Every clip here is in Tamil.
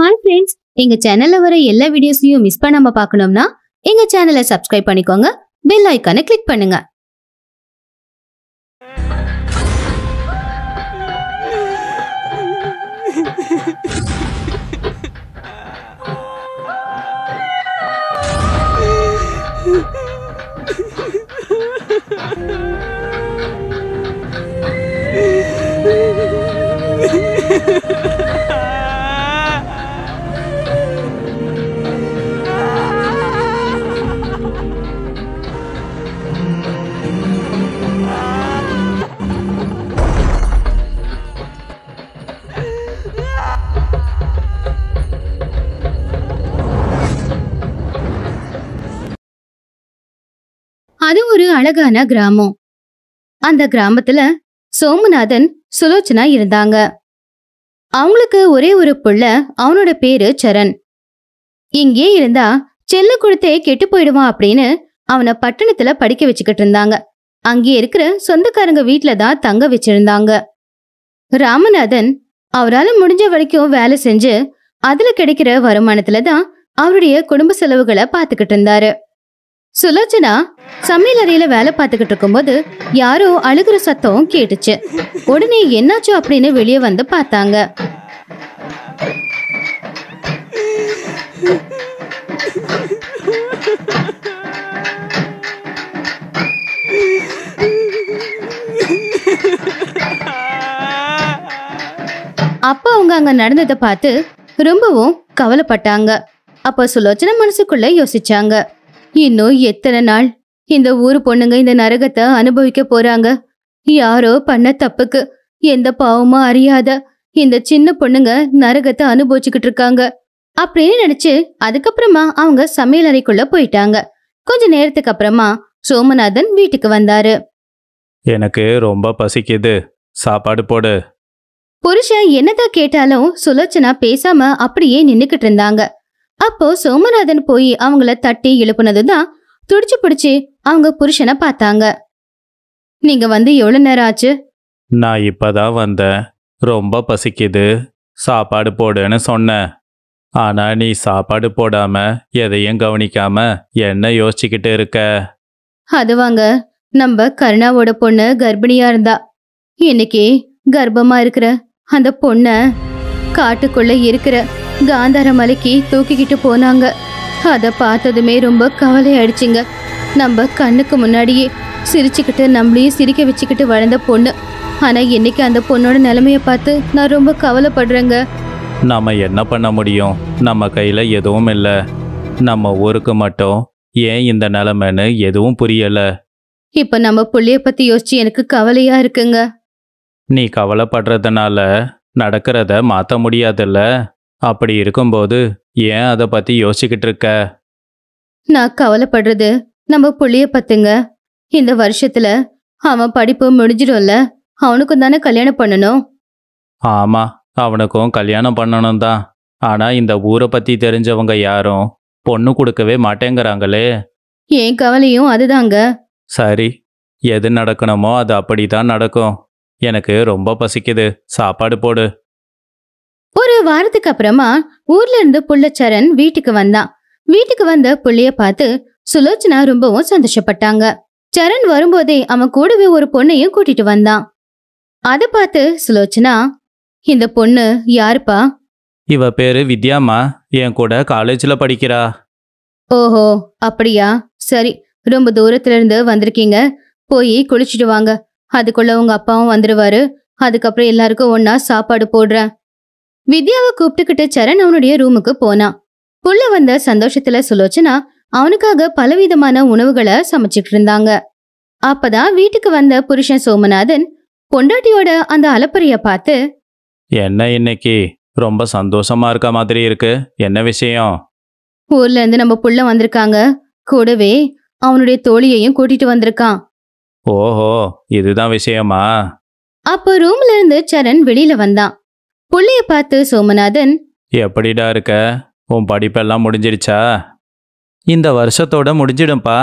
ஹாய் ஃப்ரெண்ட்ஸ் எங்கள் சேனலில் வர எல்லா வீடியோஸையும் மிஸ் பண்ணாமல் பார்க்கணும்னா எங்கள் சேனலை சப்ஸ்கிரைப் பண்ணிக்கோங்க பெல் ஐக்கானை கிளிக் பண்ணுங்கள் ஒரு அழகான கிராமம் அந்த கிராமத்துல சோமநாதன் சுலோச்சனா இருந்தாங்க அவங்களுக்கு ஒரே ஒரு புள்ள அவனோட பேரு சரண் இங்கே இருந்தா செல்ல கொடுத்தே கெட்டு போயிடுவான் அப்படின்னு அவனை பட்டணத்துல படிக்க வச்சுக்கிட்டு இருந்தாங்க அங்கே இருக்கிற சொந்தக்காரங்க வீட்டில தான் தங்க வச்சிருந்தாங்க ராமநாதன் அவரால் முடிஞ்ச வரைக்கும் வேலை செஞ்சு அதுல கிடைக்கிற வருமானத்துல தான் அவருடைய குடும்ப செலவுகளை பார்த்துக்கிட்டு இருந்தாரு சுலோச்சனா சமையல் அறையில வேலை பார்த்துக்கிட்டு இருக்கும்போது யாரோ அழுகிற சத்தம் கேட்டுச்சு உடனே என்னாச்சு அப்படின்னு வெளியே வந்து பார்த்தாங்க அப்ப அவங்க அங்க நடந்ததை பார்த்து ரொம்பவும் கவலைப்பட்டாங்க அப்ப சுலோச்சன மனசுக்குள்ள யோசிச்சாங்க இன்னும் எத்தனை நாள் இந்த ஊர் பொண்ணுங்க இந்த நரகத்தை அனுபவிக்க போறாங்க யாரோ பண்ண தப்புக்கு எந்த பாவமும் அறியாத இந்த சின்ன பொண்ணுங்க நரகத்தை அனுபவிச்சுக்கிட்டு இருக்காங்க அப்படின்னு நினைச்சு அதுக்கப்புறமா அவங்க சமையல் அறைக்குள்ள போயிட்டாங்க கொஞ்ச நேரத்துக்கு அப்புறமா சோமநாதன் வீட்டுக்கு வந்தாரு எனக்கு ரொம்ப பசிக்குது சாப்பாடு போடு புருஷன் என்னதான் கேட்டாலும் சுலோச்சனா பேசாம அப்படியே நின்னுக்கிட்டு இருந்தாங்க அப்போ சோமநாதன் போய் அவங்கள தட்டி எழுப்புனதுதான் துடிச்சு பிடிச்சி அவங்க புருஷனை பார்த்தாங்க நீங்க வந்து எவ்வளவு நேரம் ஆச்சு நான் இப்பதான் வந்தேன் ரொம்ப பசிக்குது சாப்பாடு போடுன்னு சொன்னேன் ஆனா நீ சாப்பாடு போடாம எதையும் கவனிக்காம என்ன யோசிச்சுக்கிட்டு இருக்க அதுவாங்க நம்ம கருணாவோட பொண்ணு கர்ப்பிணியா இருந்தா இன்னைக்கு கர்ப்பமா இருக்கிற அந்த பொண்ண காட்டுக்குள்ள இருக்கிற காந்தார மலைக்கு தூக்கிக்கிட்டு போனாங்க அதை பார்த்ததுமே ரொம்ப கவலை அடிச்சிங்க நம்ம கண்ணுக்கு முன்னாடியே சிரிச்சுக்கிட்டு நம்மளையும் சிரிக்க வச்சுக்கிட்டு வளர்ந்த பொண்ணு ஆனால் இன்னைக்கு அந்த பொண்ணோட நிலைமையை பார்த்து நான் ரொம்ப கவலைப்படுறேங்க நாம் என்ன பண்ண முடியும் நம்ம கையில் எதுவும் இல்லை நம்ம ஊருக்கு மட்டும் ஏன் இந்த நிலைமைன்னு எதுவும் புரியலை இப்போ நம்ம புள்ளைய பற்றி யோசிச்சு எனக்கு கவலையாக இருக்குங்க நீ கவலைப்படுறதுனால நடக்கிறத மாற்ற முடியாதுல்ல அப்படி இருக்கும்போது ஏன் அதை பற்றி யோசிக்கிட்டு இருக்க நான் கவலைப்படுறது நம்ம புள்ளிய பத்துங்க இந்த வருஷத்துல அவன் படிப்பு முடிஞ்சிடும்ல அவனுக்கும் தானே கல்யாணம் பண்ணணும் ஆமா அவனுக்கும் கல்யாணம் பண்ணணும் தான் ஆனா இந்த ஊரை பத்தி தெரிஞ்சவங்க யாரும் பொண்ணு கொடுக்கவே மாட்டேங்கிறாங்களே என் கவலையும் அதுதாங்க சரி எது நடக்கணுமோ அது அப்படிதான் நடக்கும் எனக்கு ரொம்ப பசிக்குது சாப்பாடு போடு ஒரு வாரத்துக்கு அப்புறமா ஊர்ல இருந்து புள்ளச்சரன் வீட்டுக்கு வந்தான் வீட்டுக்கு வந்த புள்ளிய பார்த்து சுலோச்சனா ரொம்பவும் சந்தோஷப்பட்டாங்க சரண் வரும்போதே அவன் கூடவே ஒரு பொண்ணையும் கூட்டிட்டு வந்தான் அதை பார்த்து சுலோச்சனா இந்த பொண்ணு யாருப்பா இவ பேரு வித்யாமா என் கூட காலேஜ்ல படிக்கிறா ஓஹோ அப்படியா சரி ரொம்ப தூரத்துல இருந்து வந்திருக்கீங்க போய் குளிச்சுட்டு வாங்க அதுக்குள்ள உங்க அப்பாவும் வந்துருவாரு அதுக்கப்புறம் எல்லாருக்கும் ஒன்னா சாப்பாடு போடுறேன் வித்யாவை கூப்பிட்டுக்கிட்டு சரண் அவனுடைய ரூமுக்கு போனான் புள்ள வந்த சந்தோஷத்துல சுலோச்சனா அவனுக்காக பலவிதமான உணவுகளை சமைச்சிட்டு இருந்தாங்க அப்பதான் வீட்டுக்கு வந்த புருஷன் சோமநாதன் பொண்டாட்டியோட அந்த அலப்பறைய பார்த்து என்ன இன்னைக்கு ரொம்ப சந்தோஷமா இருக்க மாதிரி இருக்கு என்ன விஷயம் ஊர்ல இருந்து நம்ம புள்ள வந்திருக்காங்க கூடவே அவனுடைய தோழியையும் கூட்டிட்டு வந்திருக்கான் ஓஹோ இதுதான் விஷயமா அப்போ ரூம்ல இருந்து சரண் வெளியில வந்தான் புள்ளைய பார்த்து சோமநாதன் எப்படிடா இருக்க உன் படிப்பெல்லாம் முடிஞ்சிடுச்சா இந்த வருஷத்தோட முடிஞ்சிடும்ப்பா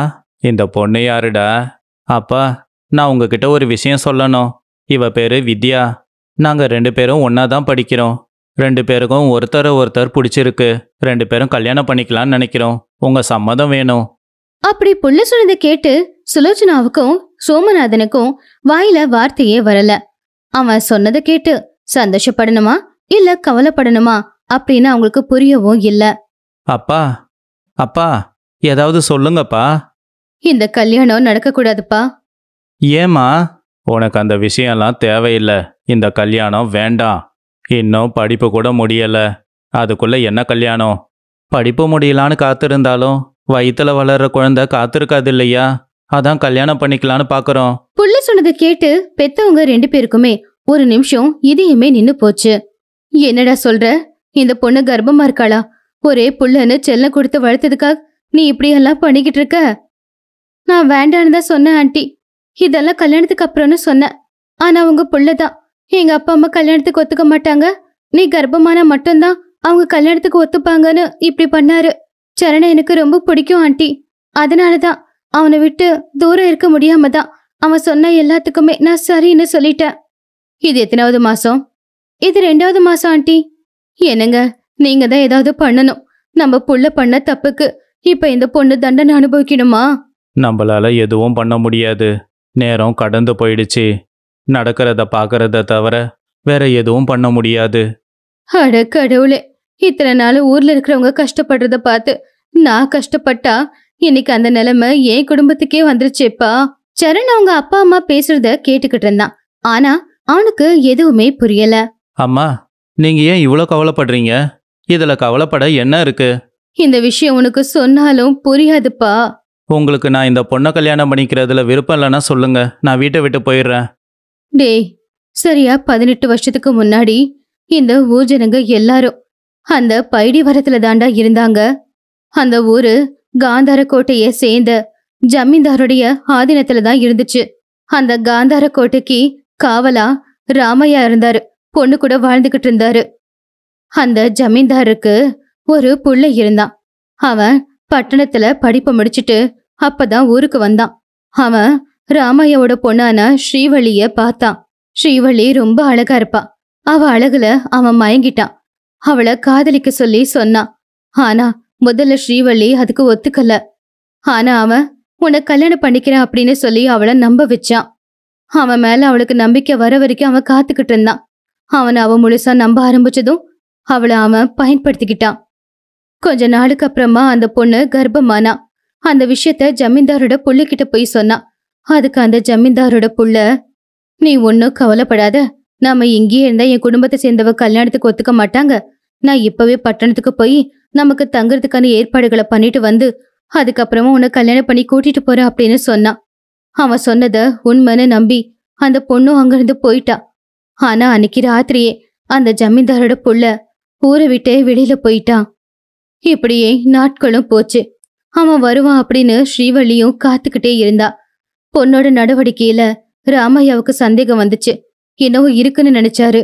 இந்த பொண்ணு யாருடா அப்பா நான் உங்ககிட்ட ஒரு விஷயம் சொல்லணும் இவ பேரு வித்யா நாங்கள் ரெண்டு பேரும் ஒன்றா தான் படிக்கிறோம் ரெண்டு பேருக்கும் ஒருத்தரை ஒருத்தர் பிடிச்சிருக்கு ரெண்டு பேரும் கல்யாணம் பண்ணிக்கலாம்னு நினைக்கிறோம் உங்க சம்மதம் வேணும் அப்படி புள்ள சொன்னதை கேட்டு சுலோச்சனாவுக்கும் சோமநாதனுக்கும் வாயில வார்த்தையே வரல அவன் சொன்னதை கேட்டு சந்தோஷப்படணுமா இல்ல கவலைப்படணுமா அப்படின்னு அவங்களுக்கு புரியவும் இல்லை அப்பா அப்பா ஏதாவது சொல்லுங்கப்பா இந்த கல்யாணம் நடக்கக்கூடாதுப்பா ஏமா உனக்கு அந்த விஷயம்லாம் தேவையில்லை இந்த கல்யாணம் வேண்டாம் இன்னும் படிப்பு கூட முடியல அதுக்குள்ள என்ன கல்யாணம் படிப்பு முடியலான்னு காத்திருந்தாலும் வயிற்றுல வளர்ற குழந்தை காத்திருக்காது இல்லையா அதான் கல்யாணம் பண்ணிக்கலான்னு பாக்குறோம் புள்ள சொன்னதை கேட்டு பெத்தவங்க ரெண்டு பேருக்குமே ஒரு நிமிஷம் இதையுமே நின்னு போச்சு என்னடா சொல்ற இந்த பொண்ணு கர்ப்பமா இருக்காளா ஒரே புள்ளன்னு செல்ல கொடுத்து வளர்த்ததுக்காக நீ இப்படியெல்லாம் பண்ணிக்கிட்டு இருக்க நான் வேண்டான்னு தான் சொன்னேன் ஆண்டி இதெல்லாம் கல்யாணத்துக்கு அப்புறம்னு சொன்னேன் ஆனா உங்க புள்ளதான் எங்க அப்பா அம்மா கல்யாணத்துக்கு ஒத்துக்க மாட்டாங்க நீ கர்ப்பமான மட்டும்தான் அவங்க கல்யாணத்துக்கு ஒத்துப்பாங்கன்னு இப்படி பண்ணாரு சரணை எனக்கு ரொம்ப பிடிக்கும் ஆண்டி அதனாலதான் அவனை விட்டு தூரம் இருக்க முடியாம தான் அவன் சொன்ன எல்லாத்துக்குமே நான் சரின்னு சொல்லிட்டேன் இது எத்தனாவது மாசம் இது ரெண்டாவது மாசம் ஆண்டி என்னங்க நீங்க தான் ஏதாவது பண்ணணும் நம்ம புள்ள பண்ண தப்புக்கு இப்ப இந்த பொண்ணு தண்டனை அனுபவிக்கணுமா நம்மளால எதுவும் பண்ண முடியாது நேரம் கடந்து போயிடுச்சு நடக்கிறத பார்க்கறத தவிர வேற எதுவும் பண்ண முடியாது அட கடவுளே இத்தனை நாள் ஊர்ல இருக்கிறவங்க கஷ்டப்படுறத பார்த்து நான் கஷ்டப்பட்டா இன்னைக்கு அந்த நிலைமை என் குடும்பத்துக்கே வந்துருச்சேப்பா சரண் அவங்க அப்பா அம்மா பேசுறத கேட்டுக்கிட்டு இருந்தான் ஆனா அவனுக்கு எதுவுமே புரியல அம்மா நீங்க ஏன் இவ்வளோ கவலைப்படுறீங்க இதுல கவலைப்பட என்ன இருக்கு இந்த விஷயம் உனக்கு சொன்னாலும் புரியாதுப்பா உங்களுக்கு நான் இந்த பொண்ணை கல்யாணம் பண்ணிக்கிறதுல விருப்பம் இல்லைன்னா சொல்லுங்க நான் வீட்டை விட்டு போயிடுறேன் டேய் சரியா பதினெட்டு வருஷத்துக்கு முன்னாடி இந்த ஊர் ஜனங்க எல்லாரும் அந்த வரத்துல தாண்டா இருந்தாங்க அந்த ஊரு காந்தார கோட்டையை சேர்ந்த ஜமீன்தாருடைய ஆதீனத்துல தான் இருந்துச்சு அந்த காந்தார கோட்டைக்கு காவலா ராமையா இருந்தாரு பொண்ணு கூட வாழ்ந்துகிட்டு இருந்தாரு அந்த ஜமீன்தாருக்கு ஒரு புள்ள இருந்தான் அவன் பட்டணத்துல படிப்பு முடிச்சிட்டு அப்பதான் ஊருக்கு வந்தான் அவன் ராமையோட பொண்ணான ஸ்ரீவழிய பார்த்தான் ஸ்ரீவழி ரொம்ப அழகா இருப்பா அவ அழகுல அவன் மயங்கிட்டான் அவளை காதலிக்க சொல்லி சொன்னான் ஆனா முதல்ல ஸ்ரீவள்ளி அதுக்கு ஒத்துக்கல ஆனா அவன் உன்னை கல்யாணம் பண்ணிக்கிறேன் அப்படின்னு சொல்லி அவளை நம்ப வச்சான் அவன் மேல அவளுக்கு நம்பிக்கை வர வரைக்கும் அவன் காத்துக்கிட்டு இருந்தான் அவனை அவன் முழுசா நம்ப ஆரம்பிச்சதும் அவளை அவன் பயன்படுத்திக்கிட்டான் கொஞ்ச நாளுக்கு அப்புறமா அந்த பொண்ணு கர்ப்பமானா அந்த விஷயத்த ஜமீன்தாரோட புள்ளிக்கிட்ட போய் சொன்னான் அதுக்கு அந்த ஜமீன்தாரோட புள்ள நீ ஒன்னும் கவலைப்படாத நாம இங்கேயே இருந்தா என் குடும்பத்தை சேர்ந்தவ கல்யாணத்துக்கு ஒத்துக்க மாட்டாங்க நான் இப்பவே பட்டணத்துக்கு போய் நமக்கு தங்குறதுக்கான ஏற்பாடுகளை பண்ணிட்டு வந்து அதுக்கப்புறமா உன்னை கல்யாணம் பண்ணி கூட்டிட்டு போறேன் அப்படின்னு சொன்னான் அவன் சொன்னத உண்மைன்னு நம்பி அந்த பொண்ணும் அங்கிருந்து போயிட்டா ஆனா அன்னைக்கு ராத்திரியே அந்த ஜமீன்தாரோட புள்ள ஊரை விட்டு வெளியில போயிட்டான் இப்படியே நாட்களும் போச்சு அவன் வருவான் அப்படின்னு ஸ்ரீவள்ளியும் காத்துக்கிட்டே இருந்தா பொண்ணோட நடவடிக்கையில ராமையாவுக்கு சந்தேகம் வந்துச்சு என்னவோ இருக்குன்னு நினைச்சாரு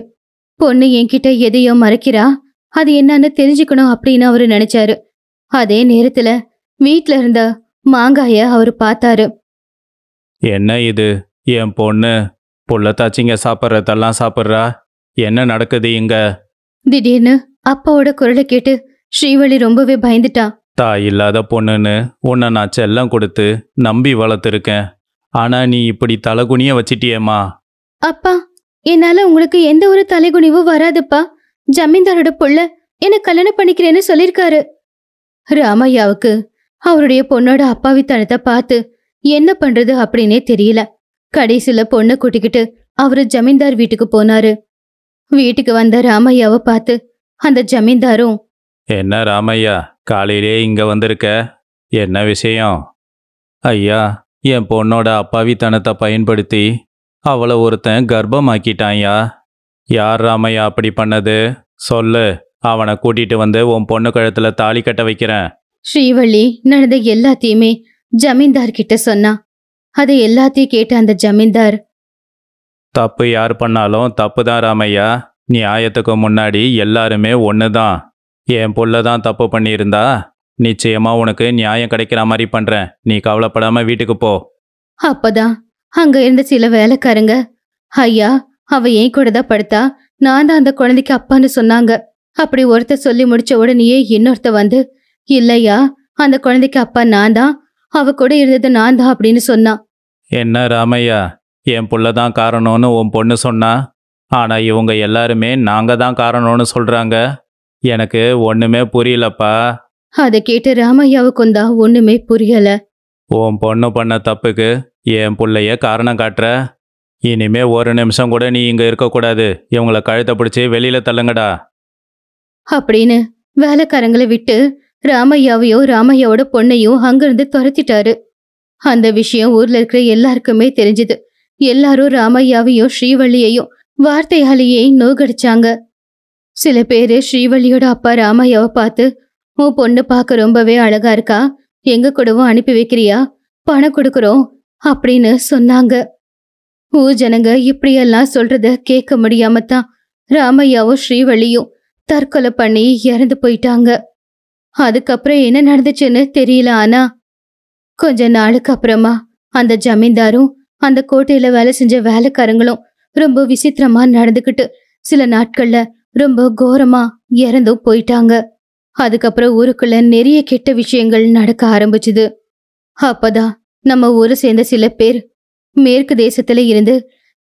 பொண்ணு என்கிட்ட எதையோ மறைக்கிறா அது என்னன்னு தெரிஞ்சுக்கணும் அப்படின்னு அவரு நினைச்சாரு அதே நேரத்துல வீட்ல இருந்த மாங்காய அவரு பார்த்தாரு என்ன இது என் பொண்ணு புள்ளத்தாச்சிங்க சாப்பிட்றதெல்லாம் சாப்பிட்றா என்ன நடக்குது இங்க திடீர்னு அப்பாவோட குரலை கேட்டு ஸ்ரீவழி ரொம்பவே பயந்துட்டா தாய் இல்லாத பொண்ணுன்னு உன்னை நான் செல்லம் கொடுத்து நம்பி வளர்த்துருக்கேன் ஆனா நீ இப்படி தலைகுனிய வச்சிட்டியேம்மா அப்பா என்னால உங்களுக்கு எந்த ஒரு தலைகுனிவும் வராதுப்பா ஜமீன்தாரோட புள்ள என்ன கல்யாணம் பண்ணிக்கிறேன்னு சொல்லிருக்காரு ராமையாவுக்கு அவருடைய பொண்ணோட அப்பாவித்தனத்தை பார்த்து என்ன பண்றது அப்படின்னே தெரியல கடைசியில பொண்ணை கூட்டிக்கிட்டு அவரு ஜமீன்தார் வீட்டுக்கு போனாரு வீட்டுக்கு வந்த ராமையாவை பார்த்து அந்த ஜமீன்தாரும் என்ன ராமையா காலையிலே இங்க வந்திருக்க என்ன விஷயம் ஐயா என் பொண்ணோட அப்பாவித்தனத்தை பயன்படுத்தி அவளை ஒருத்தன் கர்ப்பமாக்கிட்டான்யா யார் ராமையா அப்படி பண்ணது சொல்லு அவனை கூட்டிட்டு வந்து உன் பொண்ணு கழுத்துல தாலி கட்ட வைக்கிறேன் ஸ்ரீவள்ளி நடந்த எல்லாத்தையுமே ஜமீன்தார் கிட்ட சொன்னா அதை எல்லாத்தையும் கேட்ட அந்த ஜமீன்தார் தப்பு யார் பண்ணாலும் தப்பு தான் ராமையா நியாயத்துக்கு முன்னாடி எல்லாருமே ஒன்று தான் என் பொல்ல தான் தப்பு பண்ணியிருந்தா நிச்சயமா உனக்கு நியாயம் கிடைக்கிற மாதிரி பண்றேன் நீ கவலைப்படாம வீட்டுக்கு போ அப்பதான் அங்க இருந்த சில வேலைக்காரங்க ஐயா அவ ஏன் கூட தான் படுத்தா நான் தான் அந்த குழந்தைக்கு அப்பான்னு சொன்னாங்க அப்படி ஒருத்தர் சொல்லி முடிச்ச உடனேயே இன்னொருத்த வந்து இல்லையா அந்த குழந்தைக்கு அப்பா நான் தான் அவ கூட இருந்தது நான் தான் அப்படின்னு சொன்னான் என்ன ராமையா என் புள்ள தான் காரணம்னு உன் பொண்ணு சொன்னா ஆனால் இவங்க எல்லாருமே நாங்கள் தான் காரணம்னு சொல்கிறாங்க எனக்கு ஒன்றுமே புரியலப்பா அதை கேட்டு ராமையாவுக்கும் தான் ஒன்றுமே புரியல உன் பொண்ணு பண்ண தப்புக்கு என் பிள்ளைய காரணம் காட்டுற இனிமே ஒரு நிமிஷம் கூட நீ இங்கே இருக்கக்கூடாது இவங்கள கழுத்தை பிடிச்சி வெளியில் தள்ளுங்கடா அப்படின்னு வேலைக்காரங்களை விட்டு ராமையாவையோ ராமையாவோட பொண்ணையும் அங்கிருந்து துரத்திட்டாரு அந்த விஷயம் ஊர்ல இருக்கிற எல்லாருக்குமே தெரிஞ்சது எல்லாரும் ராமையாவையும் ஸ்ரீவள்ளியையும் வார்த்தையாலேயே நோகடிச்சாங்க சில பேரு ஸ்ரீவள்ளியோட அப்பா ராமையாவை பார்த்து உன் பொண்ணு பார்க்க ரொம்பவே அழகா இருக்கா எங்க கூடவும் அனுப்பி வைக்கிறியா பணம் கொடுக்குறோம் அப்படின்னு சொன்னாங்க ஊ ஜனங்க இப்படியெல்லாம் சொல்றத கேட்க முடியாம தான் ராமையாவும் ஸ்ரீவள்ளியும் தற்கொலை பண்ணி இறந்து போயிட்டாங்க அதுக்கப்புறம் என்ன நடந்துச்சுன்னு தெரியல ஆனா கொஞ்ச நாளுக்கு அப்புறமா அந்த ஜமீன்தாரும் அந்த கோட்டையில வேலை செஞ்ச வேலைக்காரங்களும் ரொம்ப விசித்திரமா நடந்துக்கிட்டு சில நாட்கள்ல ரொம்ப கோரமா இறந்து போயிட்டாங்க அதுக்கப்புறம் ஊருக்குள்ள நிறைய கெட்ட விஷயங்கள் நடக்க ஆரம்பிச்சுது அப்பதான் நம்ம ஊரை சேர்ந்த சில பேர் மேற்கு தேசத்துல இருந்து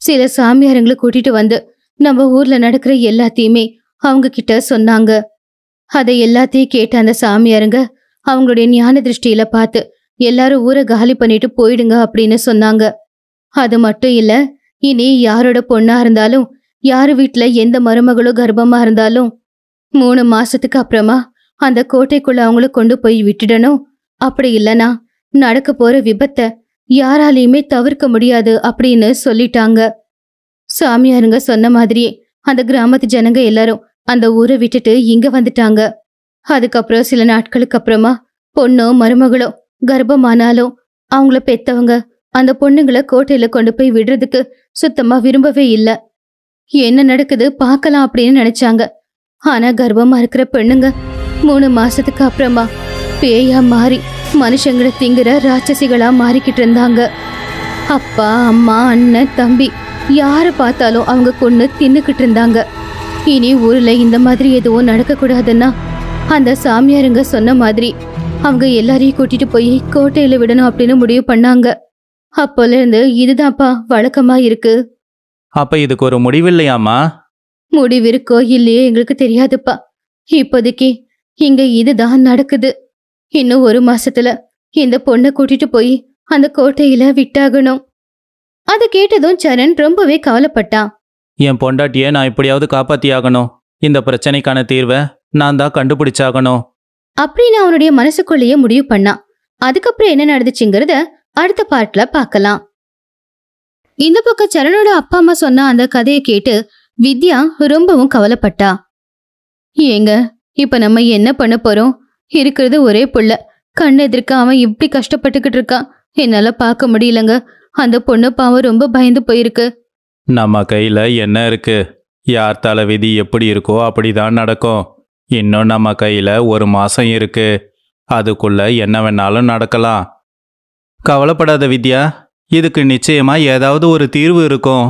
சில சாமியாரங்களை கூட்டிட்டு வந்து நம்ம ஊர்ல நடக்கிற எல்லாத்தையுமே அவங்க கிட்ட சொன்னாங்க அதை எல்லாத்தையும் கேட்ட அந்த சாமியாருங்க அவங்களுடைய ஞான திருஷ்டியில பார்த்து எல்லாரும் ஊரை காலி பண்ணிட்டு போயிடுங்க அப்படின்னு சொன்னாங்க அது மட்டும் இல்ல இனி யாரோட பொண்ணா இருந்தாலும் யார் வீட்டுல எந்த மருமகளோ கர்ப்பமா இருந்தாலும் மூணு மாசத்துக்கு அப்புறமா அந்த கோட்டைக்குள்ள அவங்கள கொண்டு போய் விட்டுடணும் அப்படி இல்லனா நடக்க போற விபத்தை யாராலையுமே தவிர்க்க முடியாது அப்படின்னு சொல்லிட்டாங்க சாமியாருங்க சொன்ன மாதிரியே அந்த கிராமத்து ஜனங்க எல்லாரும் அந்த ஊரை விட்டுட்டு இங்க வந்துட்டாங்க அதுக்கப்புறம் சில நாட்களுக்கு அப்புறமா பொண்ணோ மருமகளோ கர்ப்பமானாலும் அவங்கள பெத்தவங்க அந்த பொண்ணுங்களை கோட்டையில கொண்டு போய் விடுறதுக்கு சுத்தமா விரும்பவே இல்லை என்ன நடக்குது பார்க்கலாம் அப்படின்னு நினைச்சாங்க ஆனா கர்ப்பமா இருக்கிற பெண்ணுங்க மூணு மாசத்துக்கு அப்புறமா பேயா மாறி மனுஷங்களை திங்குற ராட்சசிகளா மாறிக்கிட்டு இருந்தாங்க அப்பா அம்மா அண்ணன் தம்பி யாரை பார்த்தாலும் அவங்க கொண்டு தின்னுக்கிட்டு இருந்தாங்க இனி ஊர்ல இந்த மாதிரி எதுவும் நடக்கக்கூடாதுன்னா அந்த சாமியாருங்க சொன்ன மாதிரி அவங்க எல்லாரையும் கூட்டிட்டு போய் கோட்டையில விடணும் அப்படின்னு முடிவு பண்ணாங்க அப்போலேருந்து இதுதான்ப்பா வழக்கமா இருக்கு அப்ப இதுக்கு ஒரு முடிவில்லையாமா முடிவு இருக்கோ இல்லையோ எங்களுக்கு தெரியாதுப்பா இப்போதைக்கு இங்க இதுதான் நடக்குது இன்னும் ஒரு மாசத்துல இந்த பொண்ணை கூட்டிட்டு போய் அந்த கோட்டையில விட்டாகணும் அதை கேட்டதும் சரண் ரொம்பவே கவலைப்பட்டான் என் பொண்டாட்டியை நான் எப்படியாவது ஆகணும் இந்த பிரச்சனைக்கான தீர்வை நான் தான் கண்டுபிடிச்சாகணும் அப்படின்னு அவனுடைய மனசுக்குள்ளேயே முடிவு பண்ணான் அதுக்கப்புறம் என்ன நடந்துச்சுங்கிறத அடுத்த பார்ட்ல பார்க்கலாம் இந்த பக்கம் சரணோட அப்பா அம்மா சொன்ன அந்த கதையை கேட்டு வித்யா ரொம்பவும் கவலைப்பட்டா ஏங்க இப்ப நம்ம என்ன பண்ண போறோம் இருக்கிறது ஒரே புள்ள கண் எதிர்க்க அவன் இப்படி கஷ்டப்பட்டுக்கிட்டு இருக்கான் என்னால பார்க்க முடியலங்க அந்த பொண்ணு பாவம் ரொம்ப பயந்து போயிருக்கு நம்ம கையில என்ன இருக்கு யார் தலை விதி எப்படி இருக்கோ அப்படிதான் நடக்கும் இன்னும் நம்ம கையில ஒரு மாசம் இருக்கு அதுக்குள்ள என்ன வேணாலும் நடக்கலாம் கவலைப்படாத வித்யா இதுக்கு நிச்சயமா ஏதாவது ஒரு தீர்வு இருக்கும்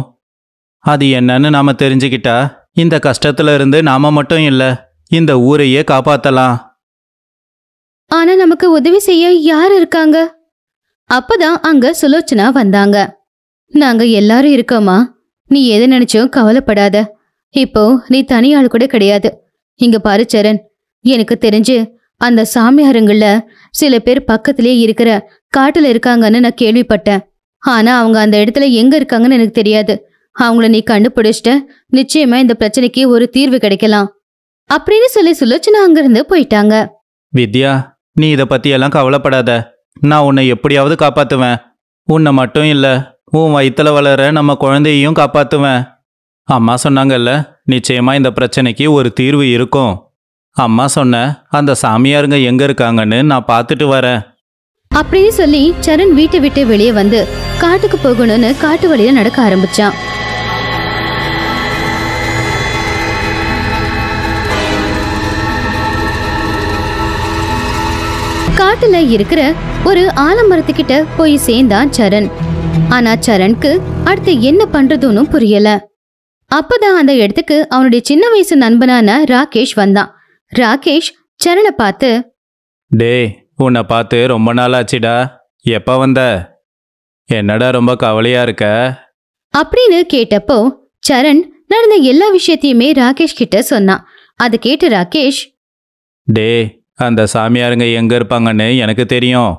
அது என்னன்னு நாம தெரிஞ்சுக்கிட்டா இந்த கஷ்டத்துல இருந்து நாம மட்டும் இல்ல இந்த ஊரையே காப்பாத்தலாம் ஆனா நமக்கு உதவி செய்ய யார் இருக்காங்க அப்பதான் அங்க சுலோச்சனா வந்தாங்க நாங்க எல்லாரும் இருக்கோமா நீ எதை நினைச்சும் கவலைப்படாத இப்போ நீ தனியாள் கூட கிடையாது இங்க பாரு சரண் எனக்கு தெரிஞ்சு அந்த சாமியாருங்கள சில பேர் பக்கத்திலே இருக்கிற காட்டுல இருக்காங்கன்னு நான் கேள்விப்பட்டேன் ஆனா அவங்க அந்த இடத்துல எங்க இருக்காங்கன்னு எனக்கு தெரியாது அவங்கள நீ கண்டுபிடிச்சிட்ட நிச்சயமா இந்த பிரச்சனைக்கு ஒரு தீர்வு கிடைக்கலாம் அப்படின்னு சொல்லி சுலோச்சனா அங்கிருந்து போயிட்டாங்க வித்யா நீ இதை பற்றியெல்லாம் கவலைப்படாத நான் உன்னை எப்படியாவது காப்பாற்றுவேன் உன்னை மட்டும் இல்லை உன் வயிற்றுல வளர நம்ம குழந்தையையும் காப்பாற்றுவேன் அம்மா சொன்னாங்கல்ல நிச்சயமா இந்த பிரச்சனைக்கு ஒரு தீர்வு இருக்கும் அம்மா சொன்ன அந்த சாமியாருங்க எங்கே இருக்காங்கன்னு நான் பார்த்துட்டு வரேன் அப்படின்னு சொல்லி சரண் வீட்டை விட்டு வெளியே வந்து காட்டுக்கு போகணும்னு காட்டு வழியில நடக்க ஆரம்பிச்சான் காட்டுல இருக்கிற ஒரு ஆலமரத்துக்கிட்ட போய் சேர்ந்தான் சரண் ஆனா சரண்க்கு அடுத்து என்ன பண்றதுன்னு புரியல அப்பதான் அந்த இடத்துக்கு அவனுடைய சின்ன வயசு நண்பனான ராகேஷ் வந்தான் ராகேஷ் சரணை பார்த்து டே உன்னை பார்த்து ரொம்ப நாள் ஆச்சுடா எப்போ வந்த என்னடா ரொம்ப கவலையா இருக்க அப்படின்னு கேட்டப்போ சரண் நடந்த எல்லா விஷயத்தையுமே ராகேஷ் கிட்ட சொன்னான் அதை கேட்டு ராகேஷ் டே அந்த சாமியாருங்க எங்க இருப்பாங்கன்னு எனக்கு தெரியும்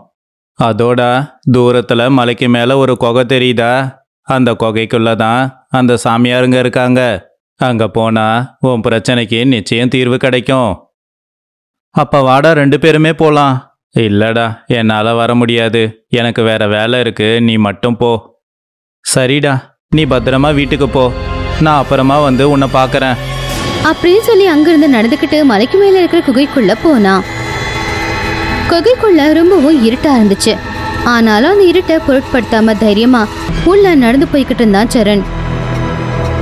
அதோட தூரத்துல மலைக்கு மேல ஒரு குகை தெரியுதா அந்த குகைக்குள்ள தான் அந்த சாமியாருங்க இருக்காங்க அங்க போனா உன் பிரச்சனைக்கு நிச்சயம் தீர்வு கிடைக்கும் அப்ப வாடா ரெண்டு பேருமே போலாம் இல்லடா என்னால் வர முடியாது எனக்கு வேற வேலை இருக்கு நீ மட்டும் போ சரிடா நீ பத்திரமா வீட்டுக்கு போ நான் அப்புறமா வந்து உன்னை பார்க்குறேன் அப்படின்னு சொல்லி அங்கிருந்து நடந்துக்கிட்டு மலைக்கு மேல இருக்கிற குகைக்குள்ள போனா குகைக்குள்ள ரொம்பவும் இருட்டா இருந்துச்சு ஆனாலும் அந்த இருட்டை பொருட்படுத்தாம தைரியமா உள்ள நடந்து போய்கிட்டு இருந்தான் சரண்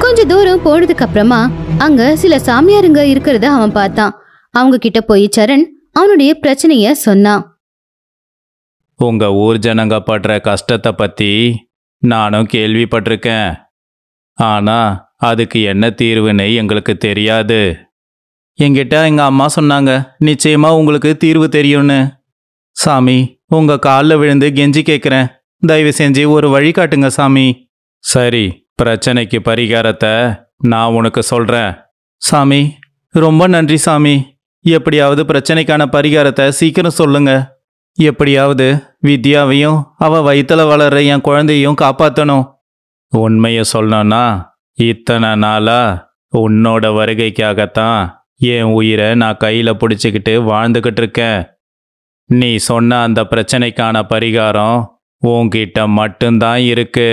கொஞ்ச தூரம் போனதுக்கு அப்புறமா அங்க சில சாமியாருங்க இருக்கிறத அவன் பார்த்தான் அவங்க கிட்ட போய் சரண் அவனுடைய பிரச்சனைய சொன்னான் உங்க ஊர் ஜனங்க படுற கஷ்டத்தை பத்தி நானும் கேள்விப்பட்டிருக்கேன் ஆனா அதுக்கு என்ன தீர்வுன்னு எங்களுக்கு தெரியாது எங்கிட்ட எங்க அம்மா சொன்னாங்க நிச்சயமா உங்களுக்கு தீர்வு தெரியும்னு சாமி உங்க காலில் விழுந்து கெஞ்சி கேட்குறேன் தயவு செஞ்சு ஒரு வழி காட்டுங்க சாமி சரி பிரச்சனைக்கு பரிகாரத்தை நான் உனக்கு சொல்றேன் சாமி ரொம்ப நன்றி சாமி எப்படியாவது பிரச்சனைக்கான பரிகாரத்தை சீக்கிரம் சொல்லுங்க எப்படியாவது வித்யாவையும் அவ வயிற்றுல வளர்ற என் குழந்தையும் காப்பாற்றணும் உண்மையை சொல்லணும்னா இத்தனை நாளா உன்னோட வருகைக்காகத்தான் என் உயிரை நான் கையில் பிடிச்சிக்கிட்டு வாழ்ந்துக்கிட்டு இருக்கேன் நீ சொன்ன அந்த பிரச்சனைக்கான பரிகாரம் உன்கிட்ட மட்டும்தான் இருக்கு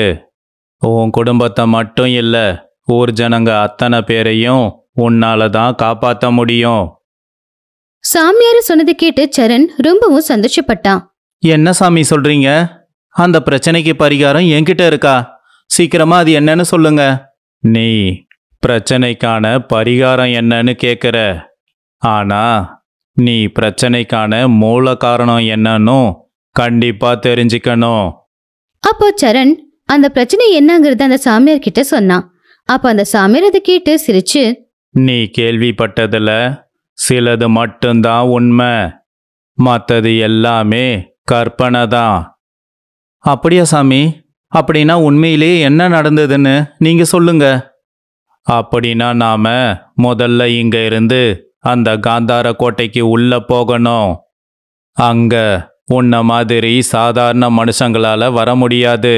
உன் குடும்பத்தை மட்டும் இல்லை ஊர் ஜனங்க அத்தனை பேரையும் உன்னால தான் காப்பாற்ற முடியும் சாமியார் சொன்னதை கேட்டு சரண் ரொம்பவும் சந்தோஷப்பட்டான் என்ன சாமி சொல்றீங்க அந்த பிரச்சனைக்கு பரிகாரம் என்கிட்ட இருக்கா சீக்கிரமா அது என்னன்னு சொல்லுங்க நீ பிரச்சனைக்கான பரிகாரம் என்னன்னு கேட்குற ஆனா நீ பிரச்சனைக்கான மூல காரணம் என்னன்னு கண்டிப்பா தெரிஞ்சுக்கணும் அப்போ சரண் அந்த பிரச்சனை என்னங்கிறது அந்த சாமியார் கிட்ட சொன்னான் அப்ப அந்த சாமியார் அதை கேட்டு சிரிச்சு நீ கேள்விப்பட்டதுல சிலது மட்டும்தான் உண்மை மற்றது எல்லாமே கற்பனை தான் அப்படியா சாமி அப்படின்னா உண்மையிலேயே என்ன நடந்ததுன்னு நீங்க சொல்லுங்க அப்படின்னா நாம முதல்ல இங்க இருந்து அந்த காந்தார கோட்டைக்கு உள்ள போகணும் அங்க உன்ன மாதிரி சாதாரண மனுஷங்களால வர முடியாது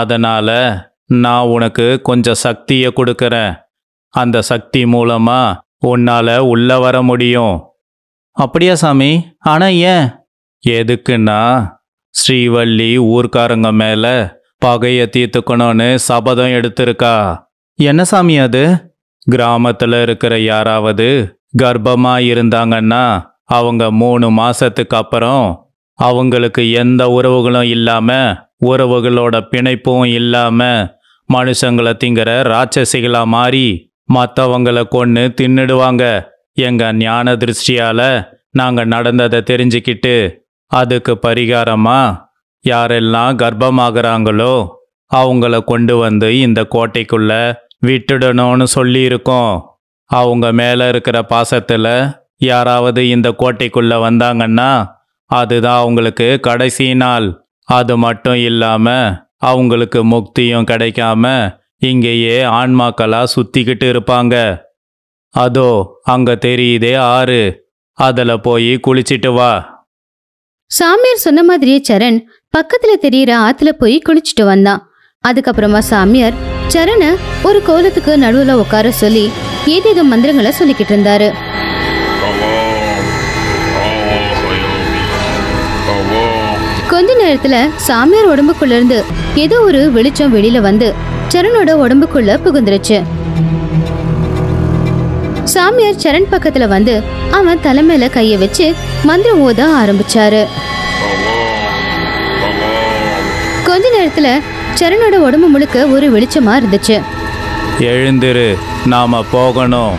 அதனால நான் உனக்கு கொஞ்சம் சக்தியை கொடுக்கறேன் அந்த சக்தி மூலமா உன்னால் உள்ளே வர முடியும் அப்படியா சாமி ஆனால் ஏன் எதுக்குன்னா ஸ்ரீவள்ளி ஊர்க்காரங்க மேலே பகையை தீர்த்துக்கணும்னு சபதம் எடுத்திருக்கா என்ன சாமி அது கிராமத்தில் இருக்கிற யாராவது கர்ப்பமாக இருந்தாங்கன்னா அவங்க மூணு மாசத்துக்கு அப்புறம் அவங்களுக்கு எந்த உறவுகளும் இல்லாமல் உறவுகளோட பிணைப்பும் இல்லாமல் மனுஷங்களை திங்கிற ராட்சசிகளா மாறி மற்றவங்களை கொன்று தின்னுடுவாங்க எங்க ஞான திருஷ்டியால நாங்க நடந்ததை தெரிஞ்சுக்கிட்டு அதுக்கு பரிகாரமா யாரெல்லாம் கர்ப்பமாகறாங்களோ அவங்கள கொண்டு வந்து இந்த கோட்டைக்குள்ள விட்டுடணும்னு சொல்லியிருக்கோம் அவங்க மேல இருக்கிற பாசத்துல யாராவது இந்த கோட்டைக்குள்ள வந்தாங்கன்னா அதுதான் அவங்களுக்கு கடைசி நாள் அது மட்டும் இல்லாம அவங்களுக்கு முக்தியும் கிடைக்காம இங்கேயே ஆன்மாக்களா சுத்திக்கிட்டு இருப்பாங்க அதோ அங்க தெரியுதே ஆறு அதுல போய் குளிச்சிட்டு வா சாமியார் சொன்ன மாதிரியே சரண் பக்கத்துல தெரியற ஆத்துல போய் குளிச்சுட்டு வந்தான் அதுக்கப்புறமா சாமியார் சரண ஒரு கோலத்துக்கு நடுவுல உட்கார சொல்லி ஏதேதோ மந்திரங்களை சொல்லிக்கிட்டு இருந்தாரு கொஞ்ச நேரத்துல சாமியார் உடம்புக்குள்ள இருந்து ஏதோ ஒரு வெளிச்சம் வெளியில வந்து சரணோட உடம்புக்குள்ள புகுந்துருச்சு சாமியார் சரண் பக்கத்துல வந்து அவன் தலைமையில கைய வச்சு மந்திரம் ஓத ஆரம்பிச்சாரு கொஞ்ச நேரத்துல சரணோட உடம்பு முழுக்க ஒரு வெளிச்சமா இருந்துச்சு எழுந்திரு நாம போகணும்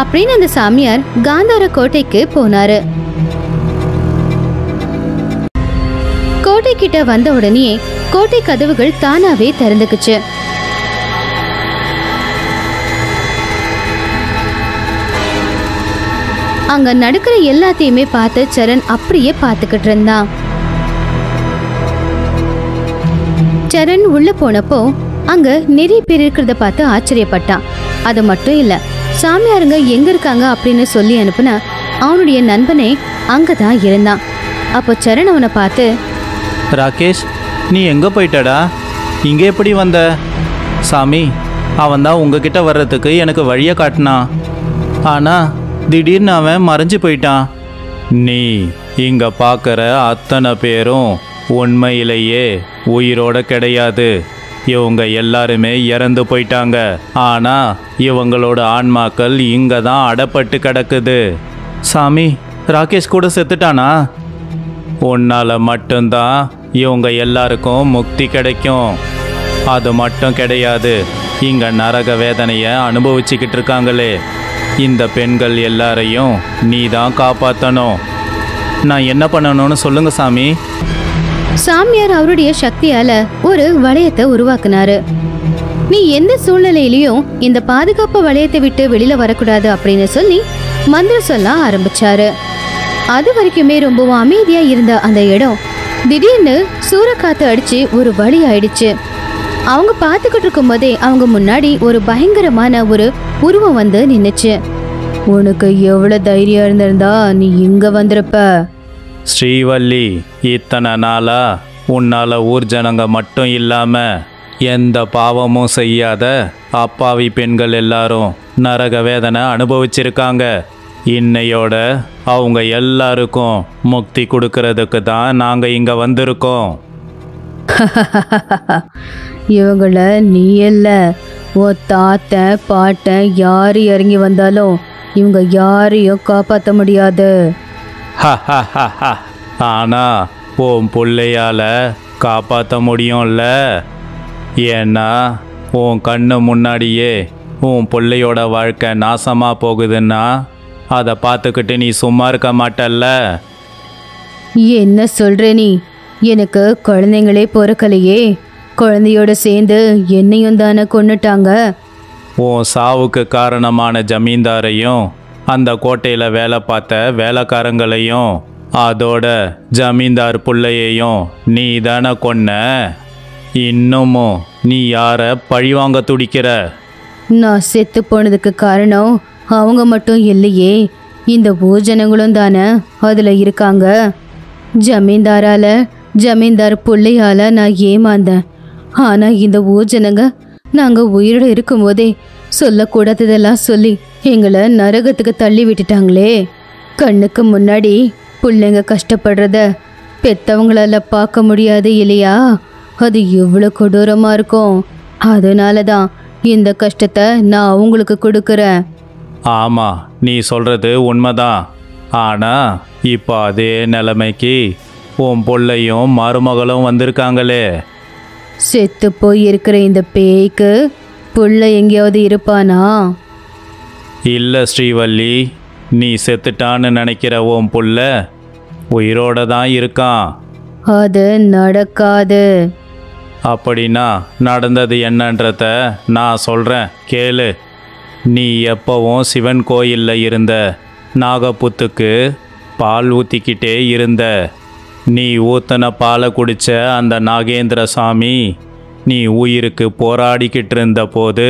அப்படின்னு அந்த சாமியார் காந்தார கோட்டைக்கு போனாரு கோட்டை கிட்ட வந்த உடனே கோட்டை கதவுகள் தானாவே திறந்துக்குச்சு அங்க நடக்கிற எல்லாத்தையுமே பார்த்து சரண் அப்படியே பார்த்துக்கிட்டு இருந்தான் சரண் உள்ள போனப்போ அங்க நிறைய பேர் இருக்கிறத பார்த்து ஆச்சரியப்பட்டான் அது மட்டும் இல்ல சாமியாருங்க எங்க இருக்காங்க அப்படின்னு சொல்லி அனுப்புன அவனுடைய நண்பனே அங்கதான் இருந்தான் அப்போ சரண் அவனை பார்த்து ராகேஷ் நீ எங்கே போயிட்டடா இங்கே எப்படி வந்த சாமி அவன் தான் உங்ககிட்ட வர்றதுக்கு எனக்கு வழியை காட்டினான் ஆனால் திடீர்னு அவன் மறைஞ்சு போயிட்டான் நீ இங்கே பார்க்குற அத்தனை பேரும் உண்மையிலேயே உயிரோட கிடையாது இவங்க எல்லாருமே இறந்து போயிட்டாங்க ஆனால் இவங்களோட ஆன்மாக்கள் இங்கே தான் அடப்பட்டு கிடக்குது சாமி ராகேஷ் கூட செத்துட்டானா உன்னால் மட்டும்தான் இவங்க எல்லாருக்கும் முக்தி கிடைக்கும் அது மட்டும் கிடையாது இங்கே நரக வேதனையை அனுபவிச்சுக்கிட்டு இருக்காங்களே இந்த பெண்கள் எல்லாரையும் நீ தான் காப்பாற்றணும் நான் என்ன பண்ணணும்னு சொல்லுங்க சாமி சாமியார் அவருடைய சக்தியால ஒரு வளையத்தை உருவாக்குனாரு நீ எந்த சூழ்நிலையிலையும் இந்த பாதுகாப்பு வளையத்தை விட்டு வெளியில வரக்கூடாது அப்படின்னு சொல்லி மந்திரம் சொல்ல ஆரம்பிச்சாரு அது வரைக்குமே ரொம்பவும் அமைதியா இருந்த அந்த இடம் திடீர்னு சூறக்காத்து அடிச்சு ஒரு வழி ஆயிடுச்சு அவங்க பார்த்துக்கிட்டு இருக்கும் போதே அவங்க முன்னாடி ஒரு பயங்கரமான ஒரு உருவம் வந்து நின்னுச்சு உனக்கு எவ்வளோ தைரியம் இருந்திருந்தா நீ இங்க வந்திருப்ப ஸ்ரீவல்லி இத்தனை நாளா உன்னால ஊர் ஜனங்க மட்டும் இல்லாம எந்த பாவமும் செய்யாத அப்பாவி பெண்கள் எல்லாரும் நரக வேதனை அனுபவிச்சிருக்காங்க இன்னையோட அவங்க எல்லாருக்கும் முக்தி கொடுக்கறதுக்கு தான் நாங்கள் இங்கே வந்திருக்கோம் இவங்கள நீ எல்ல ஓ தாத்த பாட்ட யாரு இறங்கி வந்தாலும் இவங்க யாரையும் காப்பாற்ற முடியாது ஆனா உன் பிள்ளையால காப்பாற்ற முடியும்ல ஏன்னா உன் கண்ணு முன்னாடியே உன் பிள்ளையோட வாழ்க்கை நாசமாக போகுதுன்னா அதை பார்த்துக்கிட்டு நீ சும்மா இருக்க மாட்டல்ல என்ன சொல்றே நீ எனக்கு குழந்தைங்களே பொறுக்கலையே குழந்தையோட சேர்ந்து என்னையும் தானே கொண்டுட்டாங்க உன் சாவுக்கு காரணமான ஜமீன்தாரையும் அந்த கோட்டையில் வேலை பார்த்த வேலைக்காரங்களையும் அதோட ஜமீன்தார் பிள்ளையையும் நீ தானே கொன்ன இன்னமும் நீ யாரை பழிவாங்க துடிக்கிற நான் செத்து போனதுக்கு காரணம் அவங்க மட்டும் இல்லையே இந்த பூஜனங்களும் தானே அதில் இருக்காங்க ஜமீன்தாரால ஜமீன்தார் பிள்ளையால நான் ஏமாந்தேன் ஆனால் இந்த ஊர் நாங்கள் உயிரோடு இருக்கும்போதே சொல்லக்கூடாததெல்லாம் சொல்லி எங்களை நரகத்துக்கு தள்ளி விட்டுட்டாங்களே கண்ணுக்கு முன்னாடி பிள்ளைங்க கஷ்டப்படுறத பெத்தவங்களால பார்க்க முடியாது இல்லையா அது எவ்வளோ கொடூரமாக இருக்கும் அதனால தான் இந்த கஷ்டத்தை நான் அவங்களுக்கு கொடுக்குறேன் ஆமாம் நீ சொல்கிறது உண்மைதான் ஆனால் இப்போ அதே நிலைமைக்கு உன் பிள்ளையும் மருமகளும் வந்திருக்காங்களே செத்து போய் இருக்கிற இந்த பேய்க்கு புள்ள எங்கேயாவது இருப்பானா இல்லை ஸ்ரீவல்லி நீ செத்துட்டான்னு நினைக்கிற உன் புள்ள உயிரோட தான் இருக்கான் அது நடக்காது அப்படின்னா நடந்தது என்னன்றத நான் சொல்கிறேன் கேளு நீ எப்போவும் சிவன் கோயிலில் இருந்த நாகப்புத்துக்கு பால் ஊற்றிக்கிட்டே இருந்த நீ ஊத்தன பாலை குடித்த அந்த நாகேந்திர சாமி நீ உயிருக்கு போராடிக்கிட்டு இருந்த போது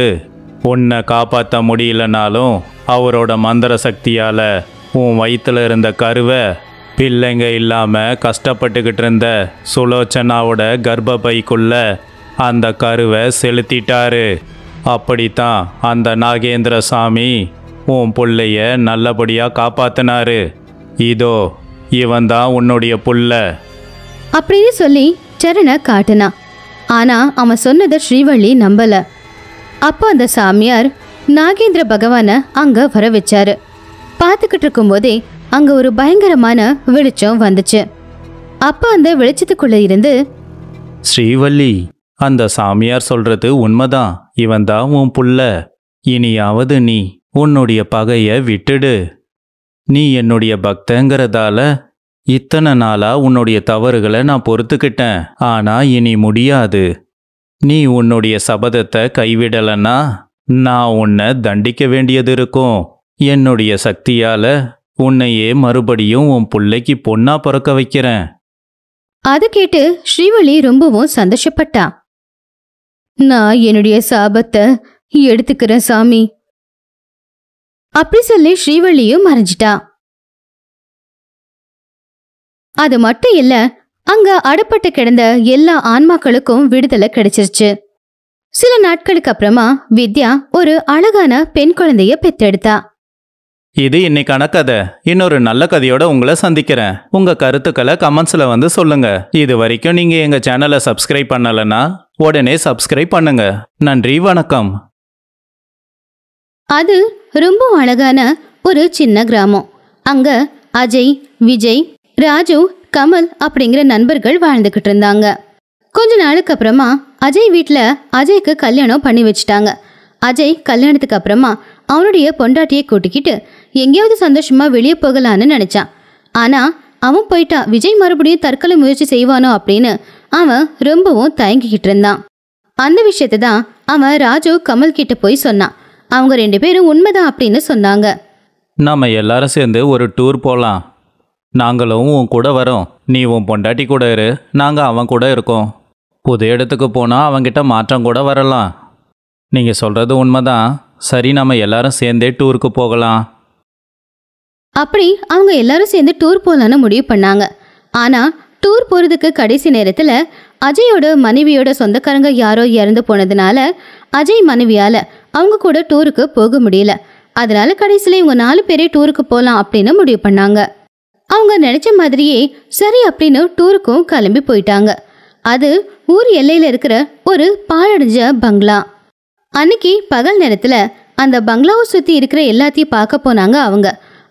உன்னை காப்பாற்ற முடியலனாலும் அவரோட மந்திர சக்தியால் உன் வயிற்றில் இருந்த கருவை பிள்ளைங்க இல்லாமல் கஷ்டப்பட்டுக்கிட்டு இருந்த சுலோச்சனாவோட கர்ப்பைக்குள்ள அந்த கருவை செலுத்திட்டாரு அப்படித்தான் அந்த நாகேந்திர சாமி உன் பிள்ளைய நல்லபடியாக காப்பாத்தினாரு இதோ இவன் தான் உன்னுடைய புள்ள அப்படின்னு சொல்லி சரணை காட்டினா ஆனால் அவன் சொன்னதை ஸ்ரீவள்ளி நம்பலை அப்போ அந்த சாமியார் நாகேந்திர பகவானை அங்கே வர வச்சாரு பார்த்துக்கிட்டு இருக்கும்போதே அங்கே ஒரு பயங்கரமான வெளிச்சம் வந்துச்சு அப்போ அந்த வெளிச்சத்துக்குள்ளே இருந்து ஸ்ரீவள்ளி அந்த சாமியார் சொல்றது உண்மைதான் இவன்தான் உன் புள்ள இனியாவது நீ உன்னுடைய பகைய விட்டுடு நீ என்னுடைய பக்தங்கிறதால இத்தனை நாளா உன்னுடைய தவறுகளை நான் பொறுத்துக்கிட்டேன் ஆனா இனி முடியாது நீ உன்னுடைய சபதத்தை கைவிடலன்னா நான் உன்னை தண்டிக்க வேண்டியது இருக்கும் என்னுடைய சக்தியால உன்னையே மறுபடியும் உன் பிள்ளைக்கு பொண்ணா பிறக்க வைக்கிறேன் அது கேட்டு ஸ்ரீவழி ரொம்பவும் சந்தோஷப்பட்டான் நான் என்னுடைய சாபத்தை எடுத்துக்கிறேன் சாமி அப்படி சொல்லி ஸ்ரீவள்ளியும் மறைஞ்சிட்டா அது மட்டும் இல்ல அங்க அடப்பட்டு கிடந்த எல்லா ஆன்மாக்களுக்கும் விடுதலை கிடைச்சிருச்சு சில நாட்களுக்கு அப்புறமா வித்யா ஒரு அழகான பெண் குழந்தைய பெத்தெடுத்தா இது இன்னைக்கான கதை இன்னொரு நல்ல கதையோட உங்களை சந்திக்கிறேன் உங்க கருத்துக்களை கமெண்ட்ஸ்ல வந்து சொல்லுங்க இது வரைக்கும் நீங்க எங்க சேனலை சப்ஸ்கிரைப் பண்ணலன்னா உடனே சப்ஸ்கிரைப் பண்ணுங்க நன்றி வணக்கம் அது ரொம்ப அழகான ஒரு சின்ன கிராமம் அங்க அஜய் விஜய் ராஜு கமல் அப்படிங்கிற நண்பர்கள் வாழ்ந்துகிட்டு இருந்தாங்க கொஞ்ச நாளுக்கு அப்புறமா அஜய் வீட்டில் அஜய்க்கு கல்யாணம் பண்ணி வச்சுட்டாங்க அஜய் கல்யாணத்துக்கு அப்புறமா அவனுடைய பொண்டாட்டியை கூட்டிக்கிட்டு எங்கேயாவது சந்தோஷமா வெளியே போகலான்னு நினைச்சான் ஆனா அவன் போயிட்டா விஜய் மறுபடியும் தற்கொலை முயற்சி செய்வானோ அப்படின்னு அவன் ரொம்பவும் தயங்கிக்கிட்டு இருந்தான் அந்த விஷயத்த தான் அவன் ராஜு கமல் கிட்ட போய் சொன்னான் அவங்க ரெண்டு பேரும் உண்மைதான் அப்படின்னு சொன்னாங்க நாம எல்லாரும் சேர்ந்து ஒரு டூர் போகலாம் நாங்களும் உன் கூட வரோம் நீ உன் பொண்டாட்டி கூட இரு நாங்கள் அவன் கூட இருக்கோம் புது இடத்துக்கு போனால் அவங்கிட்ட மாற்றம் கூட வரலாம் நீங்கள் சொல்கிறது உண்மைதான் சரி நம்ம எல்லாரும் சேர்ந்தே டூருக்கு போகலாம் அப்படி அவங்க எல்லாரும் சேர்ந்து டூர் போகலான்னு முடிவு பண்ணாங்க ஆனால் டூர் போகிறதுக்கு கடைசி நேரத்தில் அஜயோட மனைவியோட சொந்தக்காரங்க யாரோ இறந்து போனதுனால அஜய் மனைவியால் அவங்க கூட டூருக்கு போக முடியல அதனால கடைசியில் இவங்க நாலு பேரே டூருக்கு போகலாம் அப்படின்னு முடிவு பண்ணாங்க அவங்க நினச்ச மாதிரியே சரி அப்படின்னு டூருக்கும் கிளம்பி போயிட்டாங்க அது ஊர் எல்லையில் இருக்கிற ஒரு பாழடைஞ்ச பங்களா அன்னைக்கு பகல் நேரத்தில் அந்த பங்களாவை சுற்றி இருக்கிற எல்லாத்தையும் பார்க்க போனாங்க அவங்க